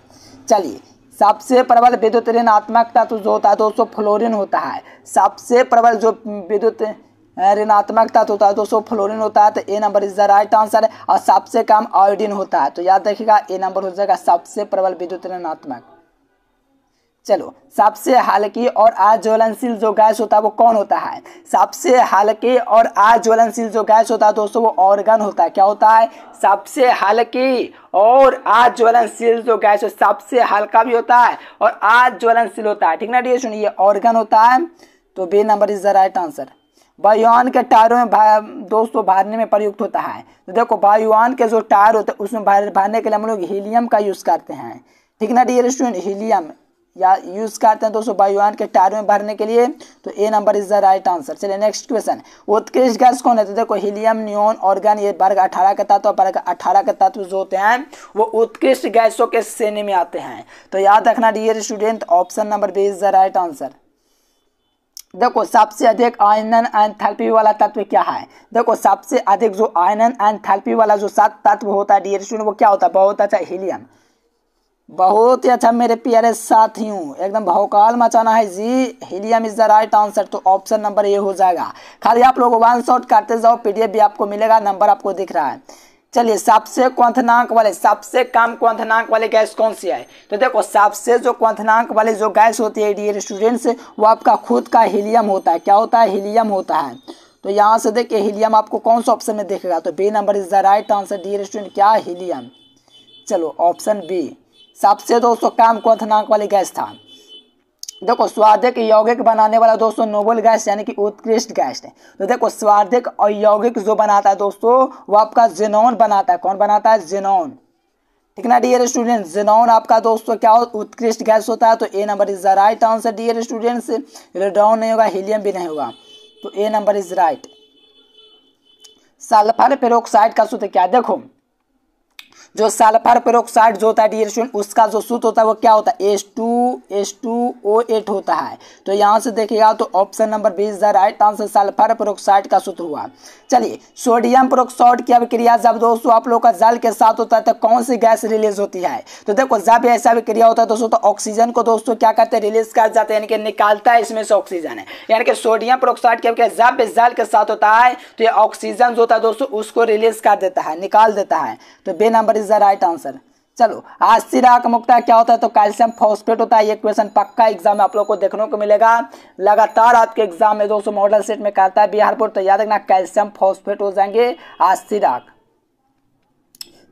चलिए सबसे प्रबल विद्युत आत्मक तत्व तो जो होता है दोस्तों फ्लोरिन होता है सबसे प्रबल जो विद्युत ऋणात्मक तत्व तो होता है दोस्तों फ्लोरिन होता है तो A number is the right answer है और सबसे कम आयोडिन होता है तो याद रखिएगा ए नंबर हो जाएगा सबसे प्रबल विद्युत ऋणात्मक चलो सबसे हल्की और आज्वलनशील जो गैस होता है वो कौन होता है सबसे हल्की और आज्वलनशील जो गैस होता है दोस्तों वो ऑर्गन होता है क्या होता है सबसे हल्की और आज्वलनशील जो गैस सबसे हल्का भी होता है और आज्वलनशील होता है ठीक ना डी सुनिए ऑर्गन होता है तो B number is the right answer वायुआन के टायरों में भा, दोस्तों भरने में प्रयुक्त होता है तो देखो वायुआन के जो टायर होते हैं उसमें भरने के लिए हम लोग हीलियम का यूज़ करते हैं ठीक ना डी स्टूडेंट हीलियम या यूज़ करते हैं दोस्तों वायुयान के टायर में भरने के लिए तो A number is the right answer चलिए नेक्स्ट क्वेश्चन उत्कृष्ट गैस कौन है तो देखो हीलियम न्यून ऑर्गन ये वर्ग अठारह के तत्व वर्ग अठारह के तत्व जो होते हैं वो उत्कृष्ट गैसों के श्रेणी में आते हैं तो याद रखना dear student option number B is the right answer देखो सबसे अधिक आयनन एंथैल्पी वाला तत्व क्या है देखो सबसे अधिक जो आयनन एंथैल्पी वाला जो सात तत्व होता है डियर स्टूडेंट वो क्या होता है बहुत अच्छा हीलियम बहुत ही अच्छा मेरे प्यारे साथियों एकदम भौकाल मचाना है जी helium is the right answer तो ऑप्शन नंबर ये हो जाएगा खाली आप लोग वन शॉट करते जाओ पीडीएफ भी आपको मिलेगा नंबर आपको दिख रहा है चलिए सबसे क्वंथनाक वाले सबसे कम क्वंथनांक वाले गैस कौन सी है तो देखो सबसे जो क्वनाक वाले जो गैस होती है डियर स्टूडेंट्स वो आपका खुद का हीलियम होता है क्या होता है हीलियम होता है तो यहाँ से देखिए हीलियम आपको कौन सा ऑप्शन में देखेगा तो B number is the right answer dear student क्या हीलियम चलो ऑप्शन बी सबसे दोस्तों काम क्वथनांक वाली गैस था देखो स्वादिक यौगिक बनाने वाला दोस्तों नोबल गैस यानी कि उत्कृष्ट गैस है तो देखो स्वादिक और यौगिक जो बनाता है दोस्तों वो आपका जेनॉन बनाता है कौन बनाता है जेनॉन ठीक ना डियर स्टूडेंट जेनॉन आपका दोस्तों क्या उत्कृष्ट गैस होता है तो A number is the right answer dear students radon नहीं होगा हीलियम भी नहीं होगा तो A number is right sulphur peroxide का सूत्र क्या देखो जो सल्फर पेरोक्साइड जो होता है स्टूडेंट उसका जो सूत्र होता है वो क्या होता है S two S two O eight होता है तो यहाँ से देखिएगा तो option number B is the right answer sulphur peroxide का सूत्र हुआ चलिए सोडियम पेरोक्साइड की अभिक्रिया जब दोस्तों आप लोग का जल के साथ होता है तो कौन सी गैस रिलीज होती है तो देखो जब ऐसा अभिक्रिया होता है दोस्तों तो ऑक्सीजन को दोस्तों क्या करते हैं रिलीज कर जाते हैं यानी कि निकालता है इसमें से ऑक्सीजन है यानी कि सोडियम पेरोक्साइड की अभिक्रिया जब जल के साथ होता है तो ये ऑक्सीजन जो होता है दोस्तों उसको रिलीज कर देता है निकाल देता है तो B number is the right answer चलो आशीराक मुक्ता क्या होता है तो कैल्शियम फॉस्फेट होता है ये क्वेश्चन पक्का एग्जाम में आप लोग को देखने को मिलेगा लगातार आपके एग्जाम में दोस्तों मॉडल सेट में करता है बिहारपुर तो याद रखना कैल्शियम फॉस्फेट हो जाएंगे आशीराक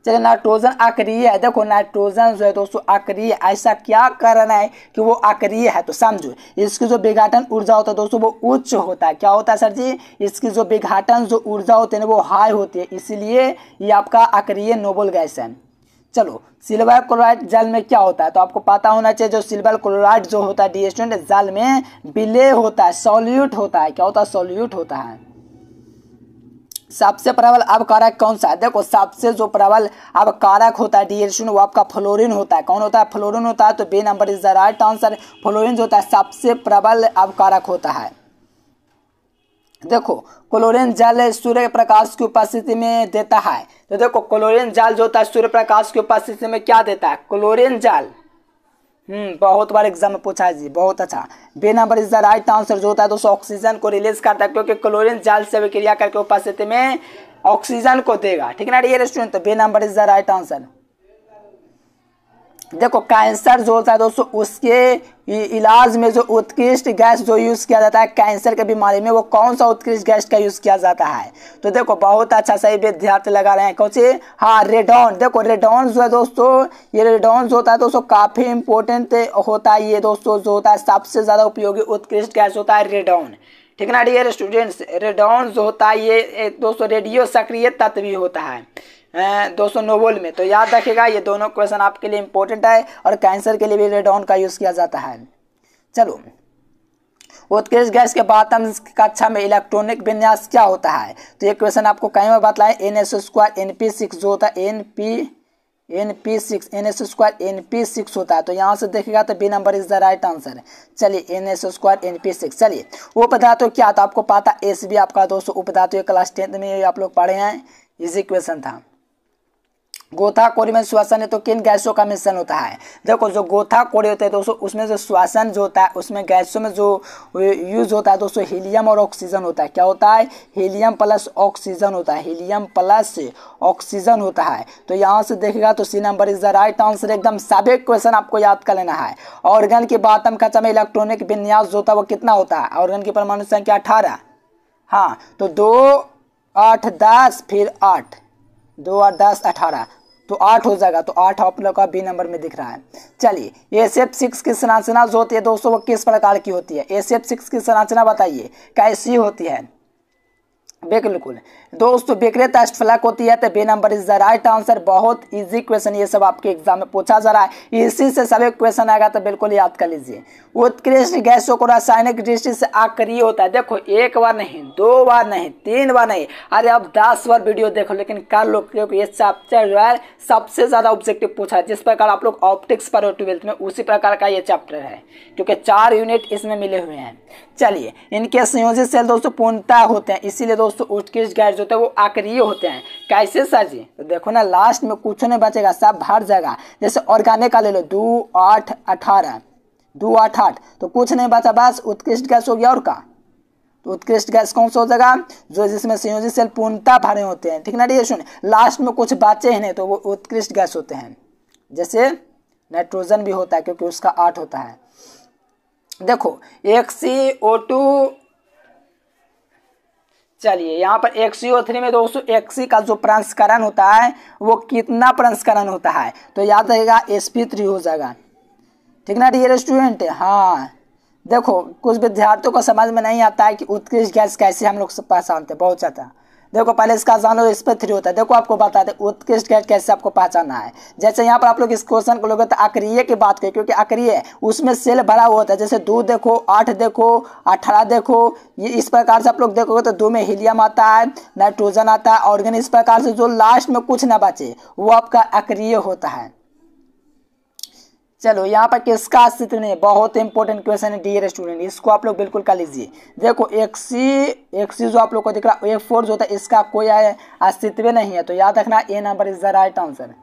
चलिए नाइट्रोजन आक्रिय है देखो नाइट्रोजन जो है दोस्तों आक्रिय ऐसा क्या करना है कि वो आक्रिय है तो समझो इसकी जो विघाटन ऊर्जा होता है दोस्तों वो उच्च होता है क्या होता है सर जी इसकी जो विघाटन जो ऊर्जा होती है ना वो हाई होती है इसलिए ये आपका आक्रिय नोबल गैस है चलो सिल्वर क्लोराइड जल में क्या होता है तो आपको पता होना चाहिए जो सिल्वर क्लोराइड जो होता है डी स्टूडेंट जल में बिले होता है सॉल्यूट होता है क्या होता है सॉल्यूट होता है सबसे प्रबल अवकारक कौन सा है देखो सबसे जो प्रबल अवकारक होता है डीएलशन वो आपका फ्लोरिन होता है कौन होता है फ्लोरिन होता है तो B number is the right answer fluorine जो होता है सबसे प्रबल अवकारक होता है देखो क्लोरीन जल सूर्य प्रकाश की उपस्थिति में देता है तो देखो क्लोरीन जल जो होता है सूर्य प्रकाश की उपस्थिति में क्या देता है क्लोरीन जल हम्म, बहुत बार एग्जाम में पूछा है जी बहुत अच्छा B number is the right answer जो होता है दोस्तों ऑक्सीजन को रिलीज करता है क्योंकि क्लोरीन जाल से विक्रिया करके उपस्थिति में ऑक्सीजन को देगा ठीक है ना ये रेस्टोरेंट तो B number is the right answer देखो कैंसर जो होता है दोस्तों उसके इलाज में जो उत्कृष्ट गैस जो यूज़ किया जाता है कैंसर के बीमारी में वो कौन सा उत्कृष्ट गैस का यूज़ किया जाता है तो देखो बहुत अच्छा सही विद्यार्थी लगा रहे हैं कौन से हाँ रेडॉन देखो रेडॉन जो है दोस्तों ये रेडॉन जो होता है दोस्तों काफ़ी इंपॉर्टेंट होता है ये दोस्तों जो होता है सबसे ज़्यादा उपयोगी उत्कृष्ट गैस होता है रेडॉन ठीक ना डियर स्टूडेंट्स रेडॉन जो होता है ये दोस्तों रेडियो सक्रिय तत्व होता है दो नोवल में तो याद रखेगा ये दोनों क्वेश्चन आपके लिए इंपॉर्टेंट है और कैंसर के लिए भी रेडॉन का यूज़ किया जाता है चलो उत्कृष्ट गैस के बातम कक्षा में इलेक्ट्रॉनिक विन्यास क्या होता है तो ये क्वेश्चन आपको कहीं में बताए N S square N P six जो होता है N P N P six N S square N P six होता है तो यहाँ से देखेगा तो B number is the right answer चलिए N S square N P six चलिए वो पदार्थों क्या था आपको पता एस बी आपका दोस्तों उपधातु क्लास टेंथ में आप लोग पढ़े हैं इजी क्वेश्चन था गोथाखोरी में श्वसन है तो किन गैसों का मिश्रण होता है देखो जो गोथाखोरी होते हैं दोस्तों उसमें जो श्वसन जो होता है उसमें गैसों में जो यूज होता है दोस्तों हीलियम और ऑक्सीजन होता है क्या होता है हीलियम प्लस ऑक्सीजन होता है हीलियम प्लस ऑक्सीजन होता है तो यहाँ से देखेगा तो C number is the right answer एकदम सभी क्वेश्चन आपको याद कर लेना है ऑर्गन की बातम खचा में इलेक्ट्रॉनिक विन्यास जो होता है वो कितना होता है ऑर्गन की परमाणु संख्या अठारह हाँ तो दो आठ दस फिर आठ दो आठ दस अठारह तो आठ हो जाएगा तो आठ आप लोग का बी नंबर में दिख रहा है चलिए एस एफ सिक्स की संरचना जो होती है दोस्तों वो किस प्रकार की होती है एस एफ सिक्स की संरचना बताइए कैसी होती है बिल्कुल दोस्तों विक्रेता फलक होती है तो B number is the right answer बहुत इजी क्वेश्चन ये सब आपके एग्जाम में पूछा जा रहा है इसी से सभी क्वेश्चन आएगा तो बिल्कुल याद कर लीजिए उत्कृष्ट गैसों को रासायनिक दृष्टि से आक्रिय होता है देखो एक बार नहीं दो बार नहीं तीन बार नहीं अरे अब दस बार वीडियो देखो लेकिन कर लो क्योंकि ये चैप्टर जो है सबसे ज़्यादा ऑब्जेक्टिव पूछा है जिस प्रकार आप लोग ऑप्टिक्स पर हो ट्वेल्थ में उसी प्रकार का ये चैप्टर है क्योंकि चार यूनिट इसमें मिले हुए हैं चलिए इनके संयोजित सेल दोस्तों पूर्णता होते हैं इसीलिए दोस्तों उत्कृष्ट गैस जो होते हैं वो आक्रिय होते हैं कैसे सर जी तो देखो ना लास्ट में कुछ नहीं बचेगा सब भर जाएगा जैसे ऑर्गेनिक का ले लो दो आठ अठारह दो आठ आठ तो कुछ नहीं बचा बस उत्कृष्ट गैस हो गया और का तो उत्कृष्ट गैस कौन सा हो जाएगा जो जिसमें संयोजित सेल पूर्णता भरे होते हैं ठीक ना ठीक सुन लास्ट में कुछ बचे ही नहीं तो वो उत्कृष्ट गैस होते हैं जैसे नाइट्रोजन भी होता है क्योंकि उसका आठ होता है देखो एक सी ओ टू चलिए यहाँ पर एक सी ओ थ्री में दोस्तों एक सी का जो प्रंस्करण होता है वो कितना प्रंस्करण होता है तो याद रहेगा एस पी थ्री हो जाएगा ठीक ना डियर स्टूडेंट हाँ देखो कुछ विद्यार्थियों को समझ में नहीं आता है कि उत्कृष्ट गैस कैसे हम लोग पहचानते बहुत ज़्यादा देखो पहले इसका जानो इस पर थ्री होता है देखो आपको बता दें उत्कृष्ट गैट कैसे आपको पहचाना है जैसे यहाँ पर आप लोग इस क्वेश्चन को लोगे तो आक्रिय की बात करें क्योंकि आक्रिय उसमें सेल भरा हुआ होता है जैसे दो देखो आठ देखो अठारह देखो ये इस प्रकार से आप लोग देखोगे तो दो में हीलियम आता है नाइट्रोजन आता है ऑर्गेन इस प्रकार से जो लास्ट में कुछ ना बचे वो आपका अक्रिय होता है चलो यहाँ पर किसका अस्तित्व नहीं बहुत इंपॉर्टेंट क्वेश्चन है डियर स्टूडेंट इसको आप लोग बिल्कुल कर लीजिए देखो एक सी एक सी जो आप लोग को दिख रहा है एक फोर जो होता है इसका कोई अस्तित्व नहीं है तो याद रखना A number is the right answer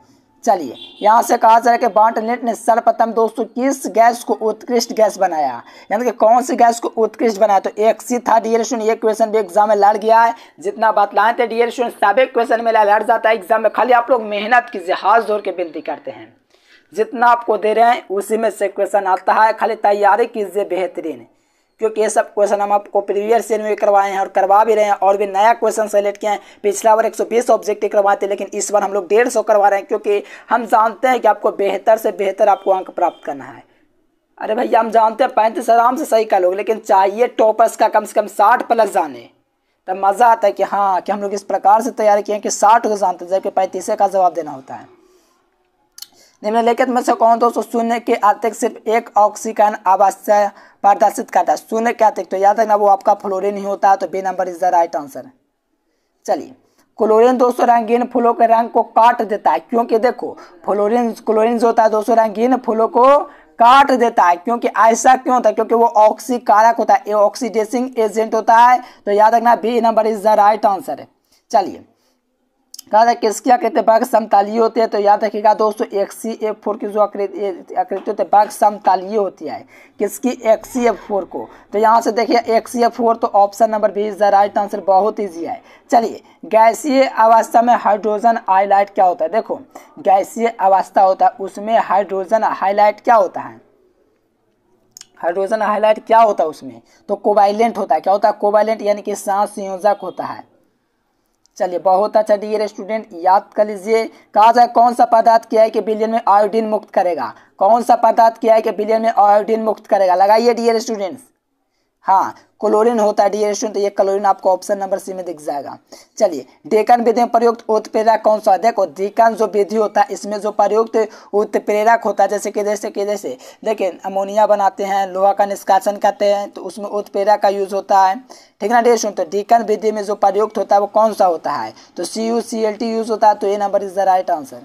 चलिए यहाँ से कहा जा रहा है कि नेट ने सर्वप्रथम दोस्तों किस गैस को उत्कृष्ट गैस बनाया यानी कि कौन सी गैस को उत्कृष्ट बनाया तो एक सी था डियर स्टूडेंट ये क्वेश्चन भी एग्जाम में लड़ गया है जितना बतलाए थे डियर स्टूडेंट सब एक क्वेश्चन में लड़ जाता है एग्जाम में खाली आप लोग मेहनत कीजिए हाथ जोड़ के विनती करते हैं जितना आपको दे रहे हैं उसी में से क्वेश्चन आता है खाली तैयारी कीजिए बेहतरीन क्योंकि ये सब क्वेश्चन हम आपको प्रीवियस ईयर में भी करवाए हैं और करवा भी रहे हैं और भी नया क्वेश्चन सेलेक्ट किए हैं पिछला बार 120 ऑब्जेक्टिव करवाए थे लेकिन इस बार हम लोग डेढ़ सौ करवा रहे हैं क्योंकि हम जानते हैं कि आपको बेहतर से बेहतर आपको अंक प्राप्त करना है अरे भैया हम जानते हैं पैंतीस आराम से सही कर लोग लेकिन चाहिए टॉपर्स का कम से कम साठ प्लस जाने तब मज़ा आता है कि हाँ कि हम लोग इस प्रकार से तैयारी किए हैं कि साठ को जानते हैं जबकि पैंतीस का जवाब देना होता है निम्नलिखित में से कौन दोस्तों शून्य के अतिरिक्त सिर्फ एक ऑक्सीकरण आवास्य प्रदर्शित करता है शून्य के अतिरिक्त तो याद रखना वो आपका फ्लोरिन ही होता है तो B number is the right answer चलिए क्लोरीन दोस्तों रंगीन फूलों के रंग को काट देता है क्योंकि देखो फ्लोरिन क्लोरिन जो होता है दोस्तों रंगीन फूलों को काट देता है क्योंकि ऐसा क्यों होता है क्योंकि वो ऑक्सीकारक होता है ऑक्सीडेसिंग एजेंट होता है तो याद रखना B number is the right answer है चलिए कहा था किसकी आकृति कहते हैं समतालीय होती है तो याद रखिएगा दोस्तों एक सी एफ फोर की जो आकृति होती है बाघ समतालीय होती है किसकी एक सी एफ फोर को तो यहाँ से देखिए एक सी एफ फोर तो option number B is the right answer बहुत ईजी है चलिए गैसीय अवस्था में हाइड्रोजन हाईलाइट क्या होता है देखो गैसीय अवस्था होता है उसमें हाइड्रोजन हाईलाइट क्या होता है हाइड्रोजन हाईलाइट क्या होता है उसमें तो कोवाइलेंट होता है क्या होता है कोवाइलेंट यानी कि सांस संयोजक होता है चलिए बहुत अच्छा डियर स्टूडेंट याद कर लीजिए कहा जाए कौन सा पदार्थ क्या है कि बिलियन में आयोडीन मुक्त करेगा कौन सा पदार्थ क्या है कि बिलियन में आयोडीन मुक्त करेगा लगाइए डियर स्टूडेंट हाँ क्लोरीन होता है डीएसटू तो ये क्लोरीन आपको ऑप्शन नंबर सी में दिख जाएगा चलिए डेकन विधि में प्रयुक्त उत्प्रेरक कौन सा देखो डेकन जो विधि होता है इसमें जो प्रयुक्त उत्प्रेरक होता है जैसे कि जैसे कि जैसे लेकिन अमोनिया बनाते हैं लोहा का निष्कासन करते हैं तो उसमें उत्प्रेरक का यूज होता है ठीक ना डेस्टू तो डेकन विधि में जो प्रयुक्त होता है वो कौन सा होता है तो C U C L T use होता है तो ये number is the right answer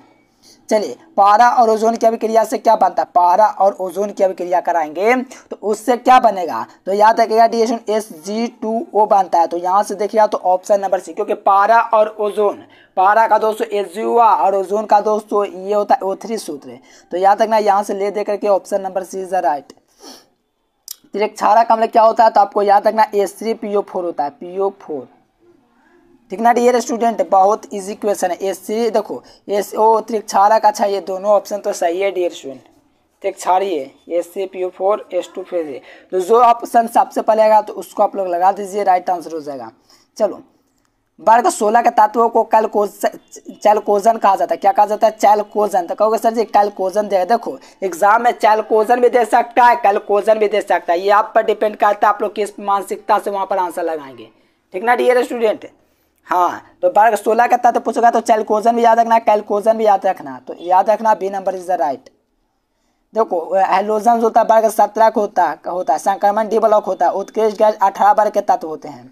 चलिए पारा और ओजोन की अभिक्रिया से क्या बनता है पारा और ओजोन की अभिक्रिया कराएंगे तो उससे क्या बनेगा तो याद रखेगा डिएशन एस जी टू ओ बनता है तो यहाँ से देखिएगा तो ऑप्शन नंबर सी क्योंकि पारा और ओजोन पारा का दोस्तों एजुआ और ओजोन का दोस्तों ये होता है ओ थ्री सूत्र तो याद रखना यहाँ से ले दे करके option number C is the right तिरक्षारक अम्ल क्या होता है तो आपको याद रखना S three P O four होता है पी ओ फोर ठीक ना डियर स्टूडेंट बहुत इजी क्वेश्चन है एस सी देखो एस ओ त्रिक्षारा का अच्छा ये दोनों ऑप्शन तो सही है डियर स्टूडेंट त्रिक्षारी है S C P O four S two phase A तो जो ऑप्शन सबसे पहले आएगा तो उसको आप लोग लगा दीजिए राइट आंसर हो जाएगा चलो वर्ग सोलह के तत्वों को कल कोजन कहा जाता है क्या कहा जाता है चैलकोजन तो कहोगे सर जी कैलकोजन दे देखो एग्जाम में चैलकोजन भी दे सकता है कैलकोजन भी दे सकता है ये आप पर डिपेंड करता है आप लोग किस मानसिकता से वहाँ पर आंसर लगाएंगे ठीक ना डियर स्टूडेंट हाँ तो बारह सोलह का तत्व पूछोगा तो कैलकोजन तो भी याद रखना कैलकोजन भी याद रखना तो याद रखना B number is the right देखो हेलोजन होता है वर्ग सत्रह को होता होता है संक्रमण डी ब्लॉक होता है उत्कृष्ट गैस अठारह बार के तत्व होते हैं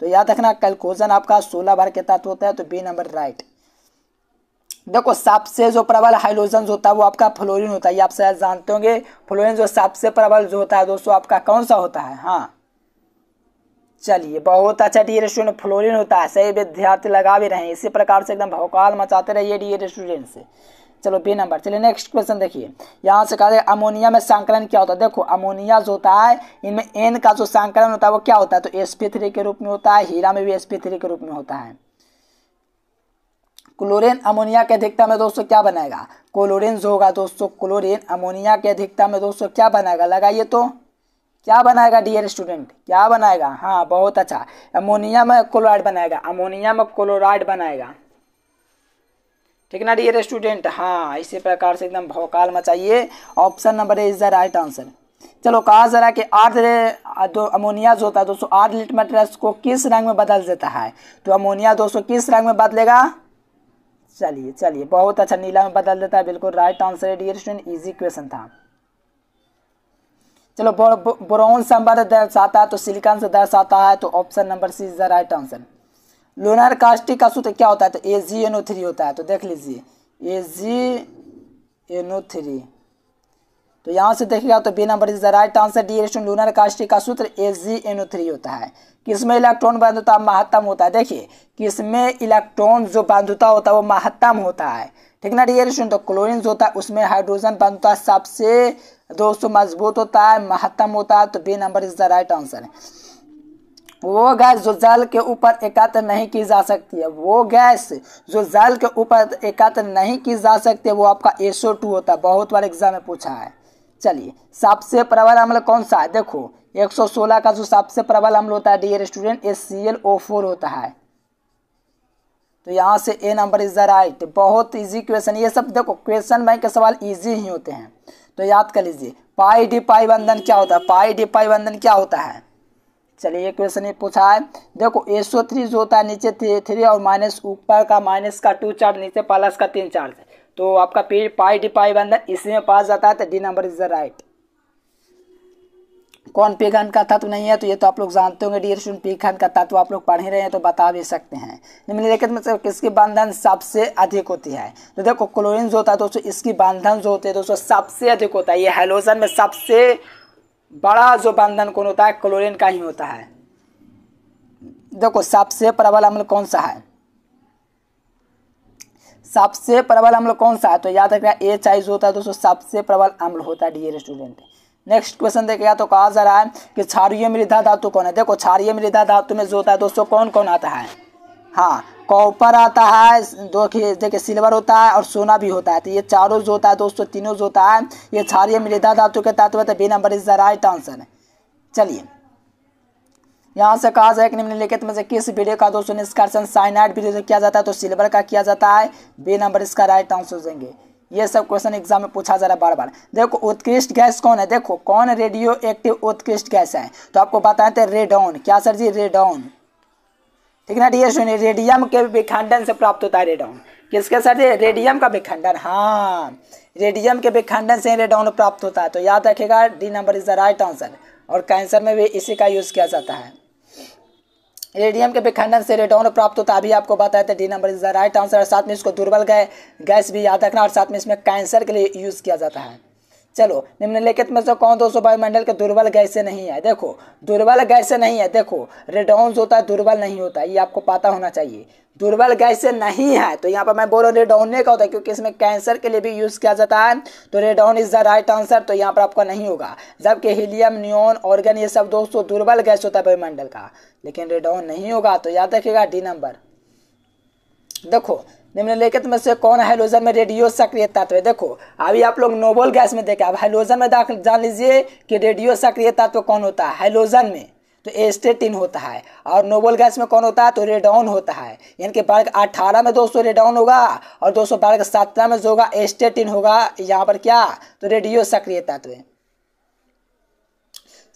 तो याद रखना कैलकोजन आपका सोलह बार के तत्व होता है तो बी नंबर राइट देखो सबसे जो प्रबल हाइलोजन होता है वो आपका फ्लोरिन होता है ये आप शायद जानते होंगे फ्लोरिन जो सबसे प्रबल जो होता है दोस्तों आपका कौन सा होता है हाँ चलिए बहुत अच्छा डियर स्टूडेंट फ्लोरिन होता है सही विद्यार्थी लगा भी रहे हैं इसी प्रकार से एकदम भौकाल मचाते रहिए डियर स्टूडेंट से चलो बी नंबर चलिए नेक्स्ट क्वेश्चन देखिए यहाँ से कहा अमोनिया में संकलन क्या होता है देखो अमोनिया जो होता है इनमें एन का जो संकलन होता है वो क्या होता है तो एस के रूप में होता है हीरा में भी एस के रूप में होता है क्लोरीन अमोनिया के अधिकता में दोस्तों क्या बनेगा क्लोरीन जो होगा दोस्तों क्लोरीन अमोनिया के अधिकता में दोस्तों क्या बनेगा लगाइए तो क्या बनाएगा डियर स्टूडेंट क्या बनाएगा हाँ बहुत अच्छा अमोनियम क्लोराइड बनाएगा अमोनियम क्लोराइड बनाएगा ठीक ना डियर स्टूडेंट हाँ इसी प्रकार से एकदम भोकाल मचाइए option number A is the right answer चलो कहा जरा कि आठ दो अमोनिया जो होता है दोस्तों आठ लीटर मटेरियल को किस रंग में बदल देता है तो अमोनिया दोस्तों किस रंग में बदलेगा चलिए चलिए बहुत अच्छा नीला में बदल देता है बिल्कुल राइट आंसर है डियर स्टूडेंट इजी क्वेश्चन था चलो ब्रोन तो से दर्श आता है तो सिलिकॉन से दर्श आता है तो option number C is the right answer lunar caustic का सूत्र क्या होता है तो ए जी एन ओ थ्री होता है तो देख लीजिए ए जी एन ओ थ्री तो यहाँ से देखिएगा तो B number is the right answer D S lunar caustic का सूत्र ए जी एन ओ थ्री होता है किसमें इलेक्ट्रॉन बांधुता महत्तम होता है देखिए किसमें इलेक्ट्रॉन जो बांधुता होता है वो महत्तम होता है ठीक ना डी एस तो क्लोरिन जो होता है उसमें हाइड्रोजन बांधुता सबसे दोस्तों मजबूत होता है महत्तम होता है तो B number is the right answer है वो गैस जो जल के ऊपर एकत्र नहीं की जा सकती है वो गैस जो जल के ऊपर एकत्र नहीं की जा सकती है वो आपका एसओ टू होता है बहुत बार एग्जाम में पूछा है चलिए सबसे प्रबल अम्ल कौन सा है देखो 116 का जो सबसे प्रबल अम्ल होता है dear student A C L O four होता है तो यहाँ से A number is the right बहुत इजी क्वेश्चन ये सब देखो क्वेश्चन बैंक के सवाल इजी ही होते हैं तो याद कर लीजिए पाई डी पाई बंधन क्या होता है पाई डी पाई बंधन क्या होता है चलिए ये क्वेश्चन ये पूछा है देखो एसो थ्री जो होता है नीचे थ्री थ्री और माइनस ऊपर का माइनस का टू चार्ज नीचे प्लस का तीन चार्ज तो आपका पी पाई डी पाई बंधन इसी में पास जाता है तो D number is the right कौन पी घन का तत्व नहीं है तो ये तो आप लोग जानते होंगे डियर स्टूडेंट पी घन का तत्व आप लोग पढ़ ही रहे हैं तो बता भी सकते हैं निम्नलिखित में से किसकी बंधन सबसे अधिक होती है तो देखो क्लोरीन जो होता है दोस्तों इसकी बंधन जो होती है दोस्तों सबसे अधिक होता है ये हेलोजन में सबसे बड़ा जो बंधन कौन होता है क्लोरिन का ही होता है देखो सबसे प्रबल अम्ल कौन सा है सबसे प्रबल अम्ल कौन सा है तो याद रखना ए चाइज होता है दोस्तों सबसे प्रबल अम्ल होता है डियर स्टूडेंट नेक्स्ट क्वेश्चन देखिएगा तो कहा जा रहा है कि क्षारिय मृदा धातु कौन है देखो क्षारिय मृदा धातु में जो होता है दोस्तों कौन कौन आता है हाँ कॉपर आता है दो देखिए सिल्वर होता है और सोना भी होता है तो ये चारों जो होता है दोस्तों तीनों जो होता है ये क्षारिय मृदा धातु के तत्व है तो B number is the right answer चलिए यहाँ से कहा जाए कि निम्नलिखित में से किस वीडियो का दोस्तों निष्कर्षण साइनाइड वीडियो से किया जाता है तो सिल्वर का किया जाता है बी नंबर इसका राइट आंसर देंगे ये सब क्वेश्चन एग्जाम में पूछा जा रहा है बार बार देखो उत्कृष्ट गैस कौन है देखो कौन रेडियो एक्टिव उत्कृष्ट गैस है तो आपको बताए थे रेडॉन क्या सर जी रेडॉन ठीक है ना ये सुनिए रेडियम के विखंडन से प्राप्त होता है रेडॉन किसके सर जी रेडियम का विखंडन हाँ रेडियम के विखंडन से रेडॉन प्राप्त होता है तो याद रखेगा D number is the right answer और कैंसर में भी इसी का यूज़ किया जाता है रेडियम के विखंडन से रेडोन प्राप्त होता है अभी आपको बताया था D number is the right answer और साथ में इसको दुर्बल गए गैस भी याद रखना और साथ में इसमें कैंसर के लिए यूज़ किया जाता है चलो निम्नलिखित में से कौन दोस्तों वायुमंडल के दुर्बल गैस से नहीं है देखो दुर्बल गैस से नहीं है देखो रेडॉन्स होता है दुर्बल नहीं होता ये आपको पता होना चाहिए दुर्बल गैस से नहीं है तो यहाँ पर मैं बोल रहा हूँ रेडॉन नहीं का होता है क्योंकि इसमें कैंसर के लिए भी यूज़ किया जाता है तो radon is the right answer तो यहाँ पर आपका नहीं होगा जबकि हीलियम न्योन ऑर्गन ये सब दोस्तों दुर्बल गैस होता है वायुमंडल का लेकिन रेडॉन नहीं होगा तो याद रखिएगा डी नंबर देखो निम्नलिखित में से कौन हाइलोजन में रेडियो सक्रिय तत्व है देखो अभी आप लोग नोबल गैस में देखें अब हाइलोजन में दाखिल जान लीजिए कि रेडियो सक्रिय तत्व कौन होता है हाइलोजन में तो एस्टेटिन होता है और नोबल गैस में कौन होता है तो रेडाउन होता है यानी कि बर्ग अठारह में दोस्तों रेडाउन होगा और दोस्तों बर्ग सत्रह में जो होगा एस्टेटिन होगा यहाँ पर क्या तो रेडियो सक्रिय तत्व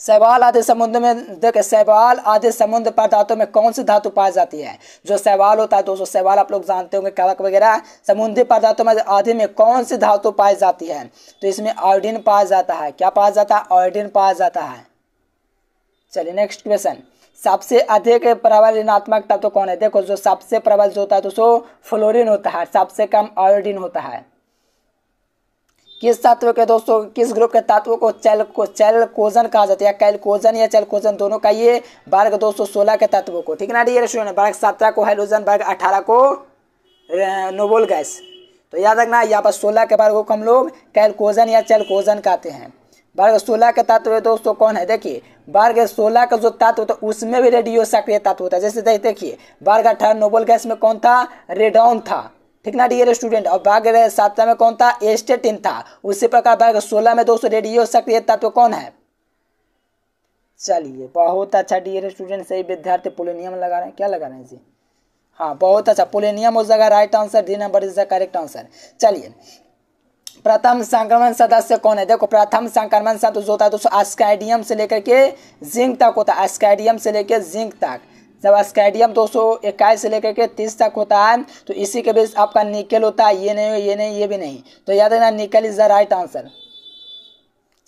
सहवाल आधे समुद्र में देख सहवाल आधे समुद्र पर धातु में कौन सी धातु पाई जाती है जो सहवाल होता है दोस्तों सहवाल आप लोग जानते होंगे कवक वगैरह समुद्री पदार्थों में आधे में कौन सी धातु पाई जाती है तो इसमें आयोडिन पाया जाता है क्या पाया जाता है ऑयडिन पाया जाता है चलिए नेक्स्ट क्वेश्चन सबसे अधिक प्रबल ऋणात्मक तत्व कौन है देखो जो सबसे प्रबल जो होता है दोस्तों फ्लोरिन होता है सबसे कम आयोडिन होता है किस तत्व के दोस्तों किस ग्रुप के तत्व को चल को चल कोजन कहा जाता है कैलकोजन या चल कोजन दोनों का ये वर्ग दोस्तों सोलह के तत्व को ठीक ना डियर स्टूडेंट वर्ग सत्रह को हाइड्रोजन वर्ग अठारह को नोबोल गैस तो याद रखना यहाँ पर सोलह के वर्गों को हम लोग कैलकोजन या चल कोजन कहते हैं वर्ग सोलह के तत्व दोस्तों कौन है देखिए वर्ग सोलह का जो तत्व होता है उसमें भी रेडियो सक्रिय तत्व होता है जैसे देखिए वर्ग अठारह नोबल गैस में कौन था रेडॉन था ठीक ना डियर स्टूडेंट और भाग सातवें में कौन था एस्टेटिन था उसी प्रकार भाग सोलह में दोस्तों रेडियो सक्रिय तत्व कौन है चलिए बहुत अच्छा डियर स्टूडेंट सही विद्यार्थी पोलिनियम लगा रहे हैं क्या लगा रहे हैं जी हाँ बहुत अच्छा पोलिनियम हो जाएगा right answer D number is the correct answer चलिए प्रथम संक्रमण सदस्य कौन है देखो प्रथम संक्रमण सदस्य होता है दोस्तों आस्काइडियम से लेकर के जिंक तक होता है आस्काइडियम से लेकर जिंक तक जब स्कैडियम दो सौ इक्कीस से लेकर के तीस तक होता है तो इसी के बीच आपका निकल होता है ये नहीं ये नहीं ये भी नहीं तो याद रखना निकल इज़ द राइट आंसर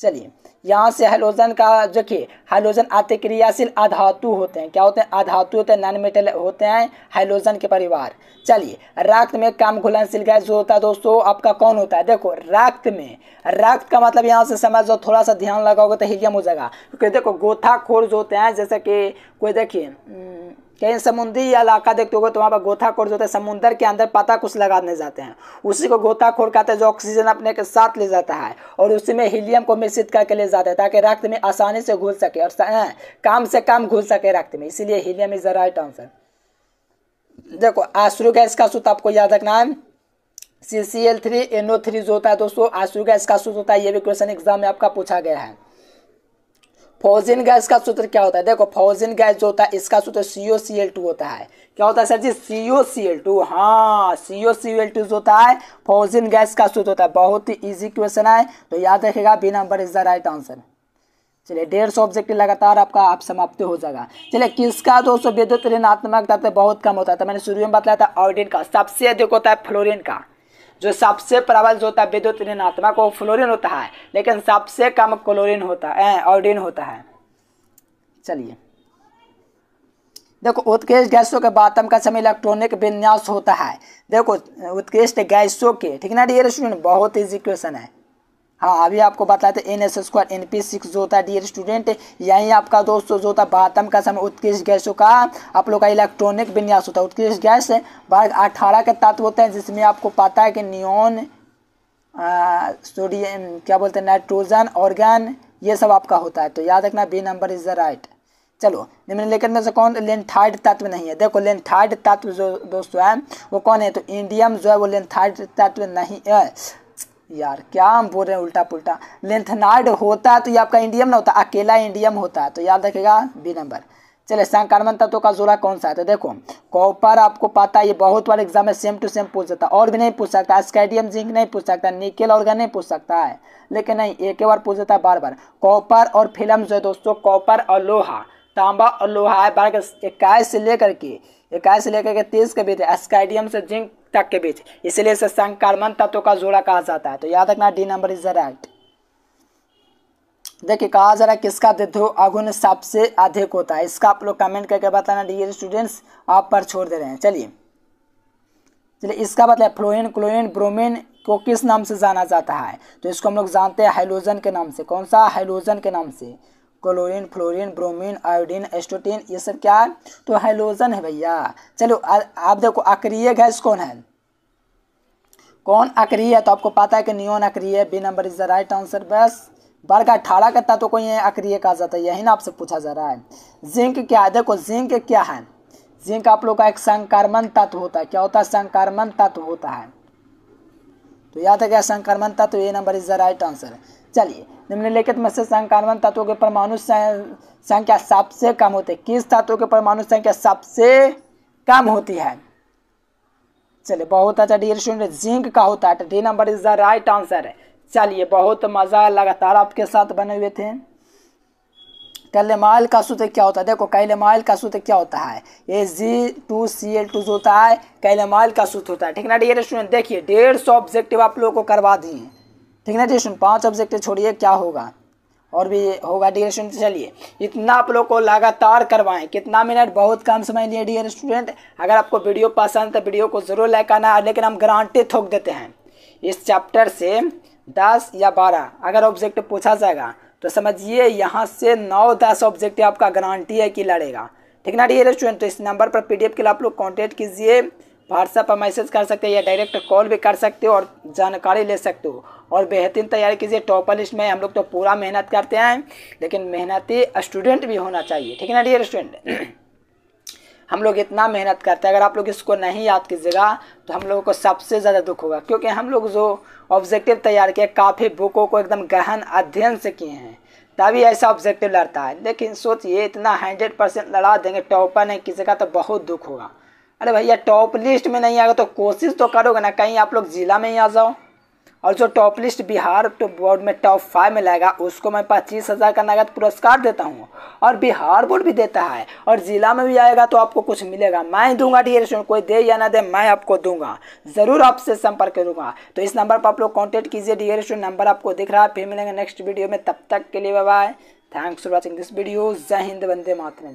चलिए यहाँ से हाइलोजन का जो कि हाइलोजन अतिक्रियाशील अधातु होते हैं क्या होते हैं अधातु होते हैं नॉन मेटल होते हैं हाइलोजन के परिवार चलिए रक्त में कम घुलनशील गैस जो होता है दोस्तों आपका कौन होता है देखो रक्त में रक्त का मतलब यहाँ से समझ लो थोड़ा सा ध्यान लगाओगे तो हीलियम हो जाएगा क्योंकि देखो गोथाखोर जो होते हैं जैसे कि कोई देखिए हम्म, कहीं समुद्री इलाका देखते हो तो वहाँ पर गोथाखोर जो होते हैं समुद्र के अंदर पता कुछ लगाने जाते हैं उसी को गोथाखोर कहते हैं जो ऑक्सीजन अपने के साथ ले जाता है और उसी में हीलियम को मिश्रित करके ले जाता है ताकि रक्त में आसानी से घुल सके और काम से काम घुल सके रक्त में इसीलिए helium is the right answer देखो आश्रू गैस का सूत्र आपको याद रखना है C C L three N O three जो होता है दोस्तों आश्रू गैस का सूत्र होता है ये भी क्वेश्चन एग्जाम में आपका पूछा गया है फोजिन गैस का सूत्र क्या होता है देखो फोजिन गैस जो होता है इसका सूत्र सीओ सी एल टू होता है क्या होता है sir ji CO C L two हाँ सीओ सी एल टू जो होता है फोजिन गैस का सूत्र होता है बहुत ही इजी क्वेश्चन है तो याद रखेगा B number is the right answer चलिए डेढ़ सौ ऑब्जेक्ट लगातार आपका आप समाप्त हो जाएगा चलिए किसका दो सौ विद्युत ऋणात्मक तत्व बहुत कम होता है तो मैंने शुरू में बताया था ऑर्डिन का सबसे अधिक होता है फ्लोरिन का जो सबसे प्रबल जो होता है विद्युत ऋणात्मक वो फ्लोरिन होता है लेकिन सबसे कम क्लोरिन होता है ऑडिन होता है चलिए देखो उत्कृष्ट गैसों के बातम का समय इलेक्ट्रॉनिक विन्यास होता है देखो उत्कृष्ट गैसों के ठीक ना डियर स्टूडेंट बहुत इजी क्वेश्चन है हाँ अभी आपको बताया था N S square N P six जो होता है डियर स्टूडेंट यही आपका दोस्तों जो होता है बहत्तम का समय उत्कृष्ट गैसों का आप लोग का इलेक्ट्रॉनिक विन्यास होता है उत्कृष्ट गैस वर्ग अठारह के तत्व होते हैं जिसमें आपको पता है कि नियोन सोडियम क्या बोलते हैं नाइट्रोजन ऑर्गन ये सब आपका होता है तो याद रखना B number is the right चलो निम्नलिखित में से कौन लेंथाइड तत्व नहीं है देखो लेंथाइड तत्व जो दोस्तों है वो कौन है तो इंडियम जो है वो लेंथाइड तत्व नहीं है यार क्या हम बोल रहे हैं उल्टा पुल्टा लेंथनार्ड होता तो ये आपका इंडियम ना होता अकेला इंडियम होता तो याद रखेगा बी नंबर चले संक्रमण तत्व का जोड़ा कौन सा है तो देखो कॉपर आपको पता है ये बहुत बार एग्जाम में सेम टू सेम पूछ है और भी नहीं पूछ सकता स्कैडियम जिंक नहीं पूछ सकता निकेल और नहीं पूछ सकता है लेकिन नहीं एक बार पूछ है बार बार कॉपर और फिल्म जो है दोस्तों कॉपर और लोहा तांबा और लोहा है बार इक्कीस से लेकर के इक्कीस से लेकर के तीस के बीच एस्काइडियम से जिंक तक के बीच इसलिए इसे संक्रमण तत्व का जोड़ा कहा जाता है तो याद रखना D number is the right देखिए कहा जा रहा है किसका दिध्रो अगुण सबसे अधिक होता है इसका आप लोग कमेंट करके बताना डियर स्टूडेंट्स आप पर छोड़ दे रहे हैं चलिए चलिए इसका बताया मतलब फ्लोइन क्लोइन ब्रोमिन को किस नाम से जाना जाता है तो इसको हम लोग जानते हैं हाइलोजन के नाम से कौन सा हाइलोजन के नाम से chlorine fluorine bromine iodine astatine ये सब क्या है तो हाइलोजन है भैया चलो आप देखो आक्रिय गैस कौन है कौन अक्रिय है तो आपको पता है कि नियोन अक्रिय B number is the right answer बस वर्ग अठारह का तो कोई ये अक्रिय कहा जाता है यही ना आपसे पूछा जा रहा है जिंक क्या है देखो जिंक क्या है जिंक आप लोग का एक संक्रमण तत्व होता है क्या होता है संक्रमण तत्व होता है तो याद है क्या संक्रमण तत्व A number is the right answer चलिए निम्नलिखित में से संख्यावन तत्वों के परमाणु संख्या सबसे कम होते है किस तत्व के परमाणु संख्या सबसे कम होती है चलिए बहुत अच्छा डी स्टूडेंट जिंक का होता है तो D number is the right answer है चलिए बहुत मजा है लगातार आपके साथ बने हुए थे कैलेमाइल का सूत्र क्या होता है देखो कैलेमाइल का सूत्र क्या होता है ये G two C L two जो होता है कैलेमाइल का सूत्र होता है ठीक ना डी स्टूडेंट देखिए डेढ़ सौ ऑब्जेक्टिव आप लोगों को करवा दिए हैं ठीक है ना पांच पाँच ऑब्जेक्ट छोड़िए क्या होगा और भी होगा डियर स्टूडेंट चलिए इतना आप लोग को लगातार करवाएं कितना मिनट बहुत कम समय लिए डियर स्टूडेंट अगर आपको वीडियो पसंद तो वीडियो को ज़रूर लाइक करना लेकिन हम गारंटी थोक देते हैं इस चैप्टर से दस या बारह अगर ऑब्जेक्ट पूछा जाएगा तो समझिए यहाँ से नौ दस ऑब्जेक्ट आपका गारंटी है कि लड़ेगा ठीक ना डियर स्टूडेंट तो इस नंबर पर पी के लिए आप लोग कॉन्टेक्ट कीजिए व्हाट्सएप पर मैसेज कर सकते हैं या डायरेक्ट कॉल भी कर सकते हो और जानकारी ले सकते हो और बेहतरीन तैयारी कीजिए टॉपर लिस्ट में हम लोग तो पूरा मेहनत करते हैं लेकिन मेहनती स्टूडेंट भी होना चाहिए ठीक है ना डियर स्टूडेंट हम लोग इतना मेहनत करते हैं अगर आप लोग इसको नहीं याद कीजिएगा तो हम लोगों को सबसे ज़्यादा दुख होगा क्योंकि हम लोग जो ऑब्जेक्टिव तैयार किए काफ़ी बुकों को एकदम गहन अध्ययन से किए हैं तभी ऐसा ऑब्जेक्टिव लड़ता है लेकिन सोचिए इतना हंड्रेड परसेंट लड़ा देंगे टॉपर नहीं किसी का तो बहुत दुख होगा अरे भैया टॉप लिस्ट में नहीं आएगा तो कोशिश तो करोगे ना कहीं आप लोग ज़िला में ही आ जाओ और जो टॉप लिस्ट बिहार तो बोर्ड में टॉप फाइव में लाएगा उसको मैं पच्चीस हज़ार का नगद पुरस्कार देता हूँ और बिहार बोर्ड भी देता है और ज़िला में भी आएगा तो आपको कुछ मिलेगा मैं दूंगा ढेर कोई दे या ना दे मैं आपको दूंगा ज़रूर आपसे संपर्क करूँगा तो इस नंबर पर आप लोग कॉन्टैक्ट कीजिए ढेर नंबर आपको दिख रहा है फिर मिलेंगे नेक्स्ट वीडियो में तब तक के लिए bye thanks for watching this video जय हिंद वंदे मातरम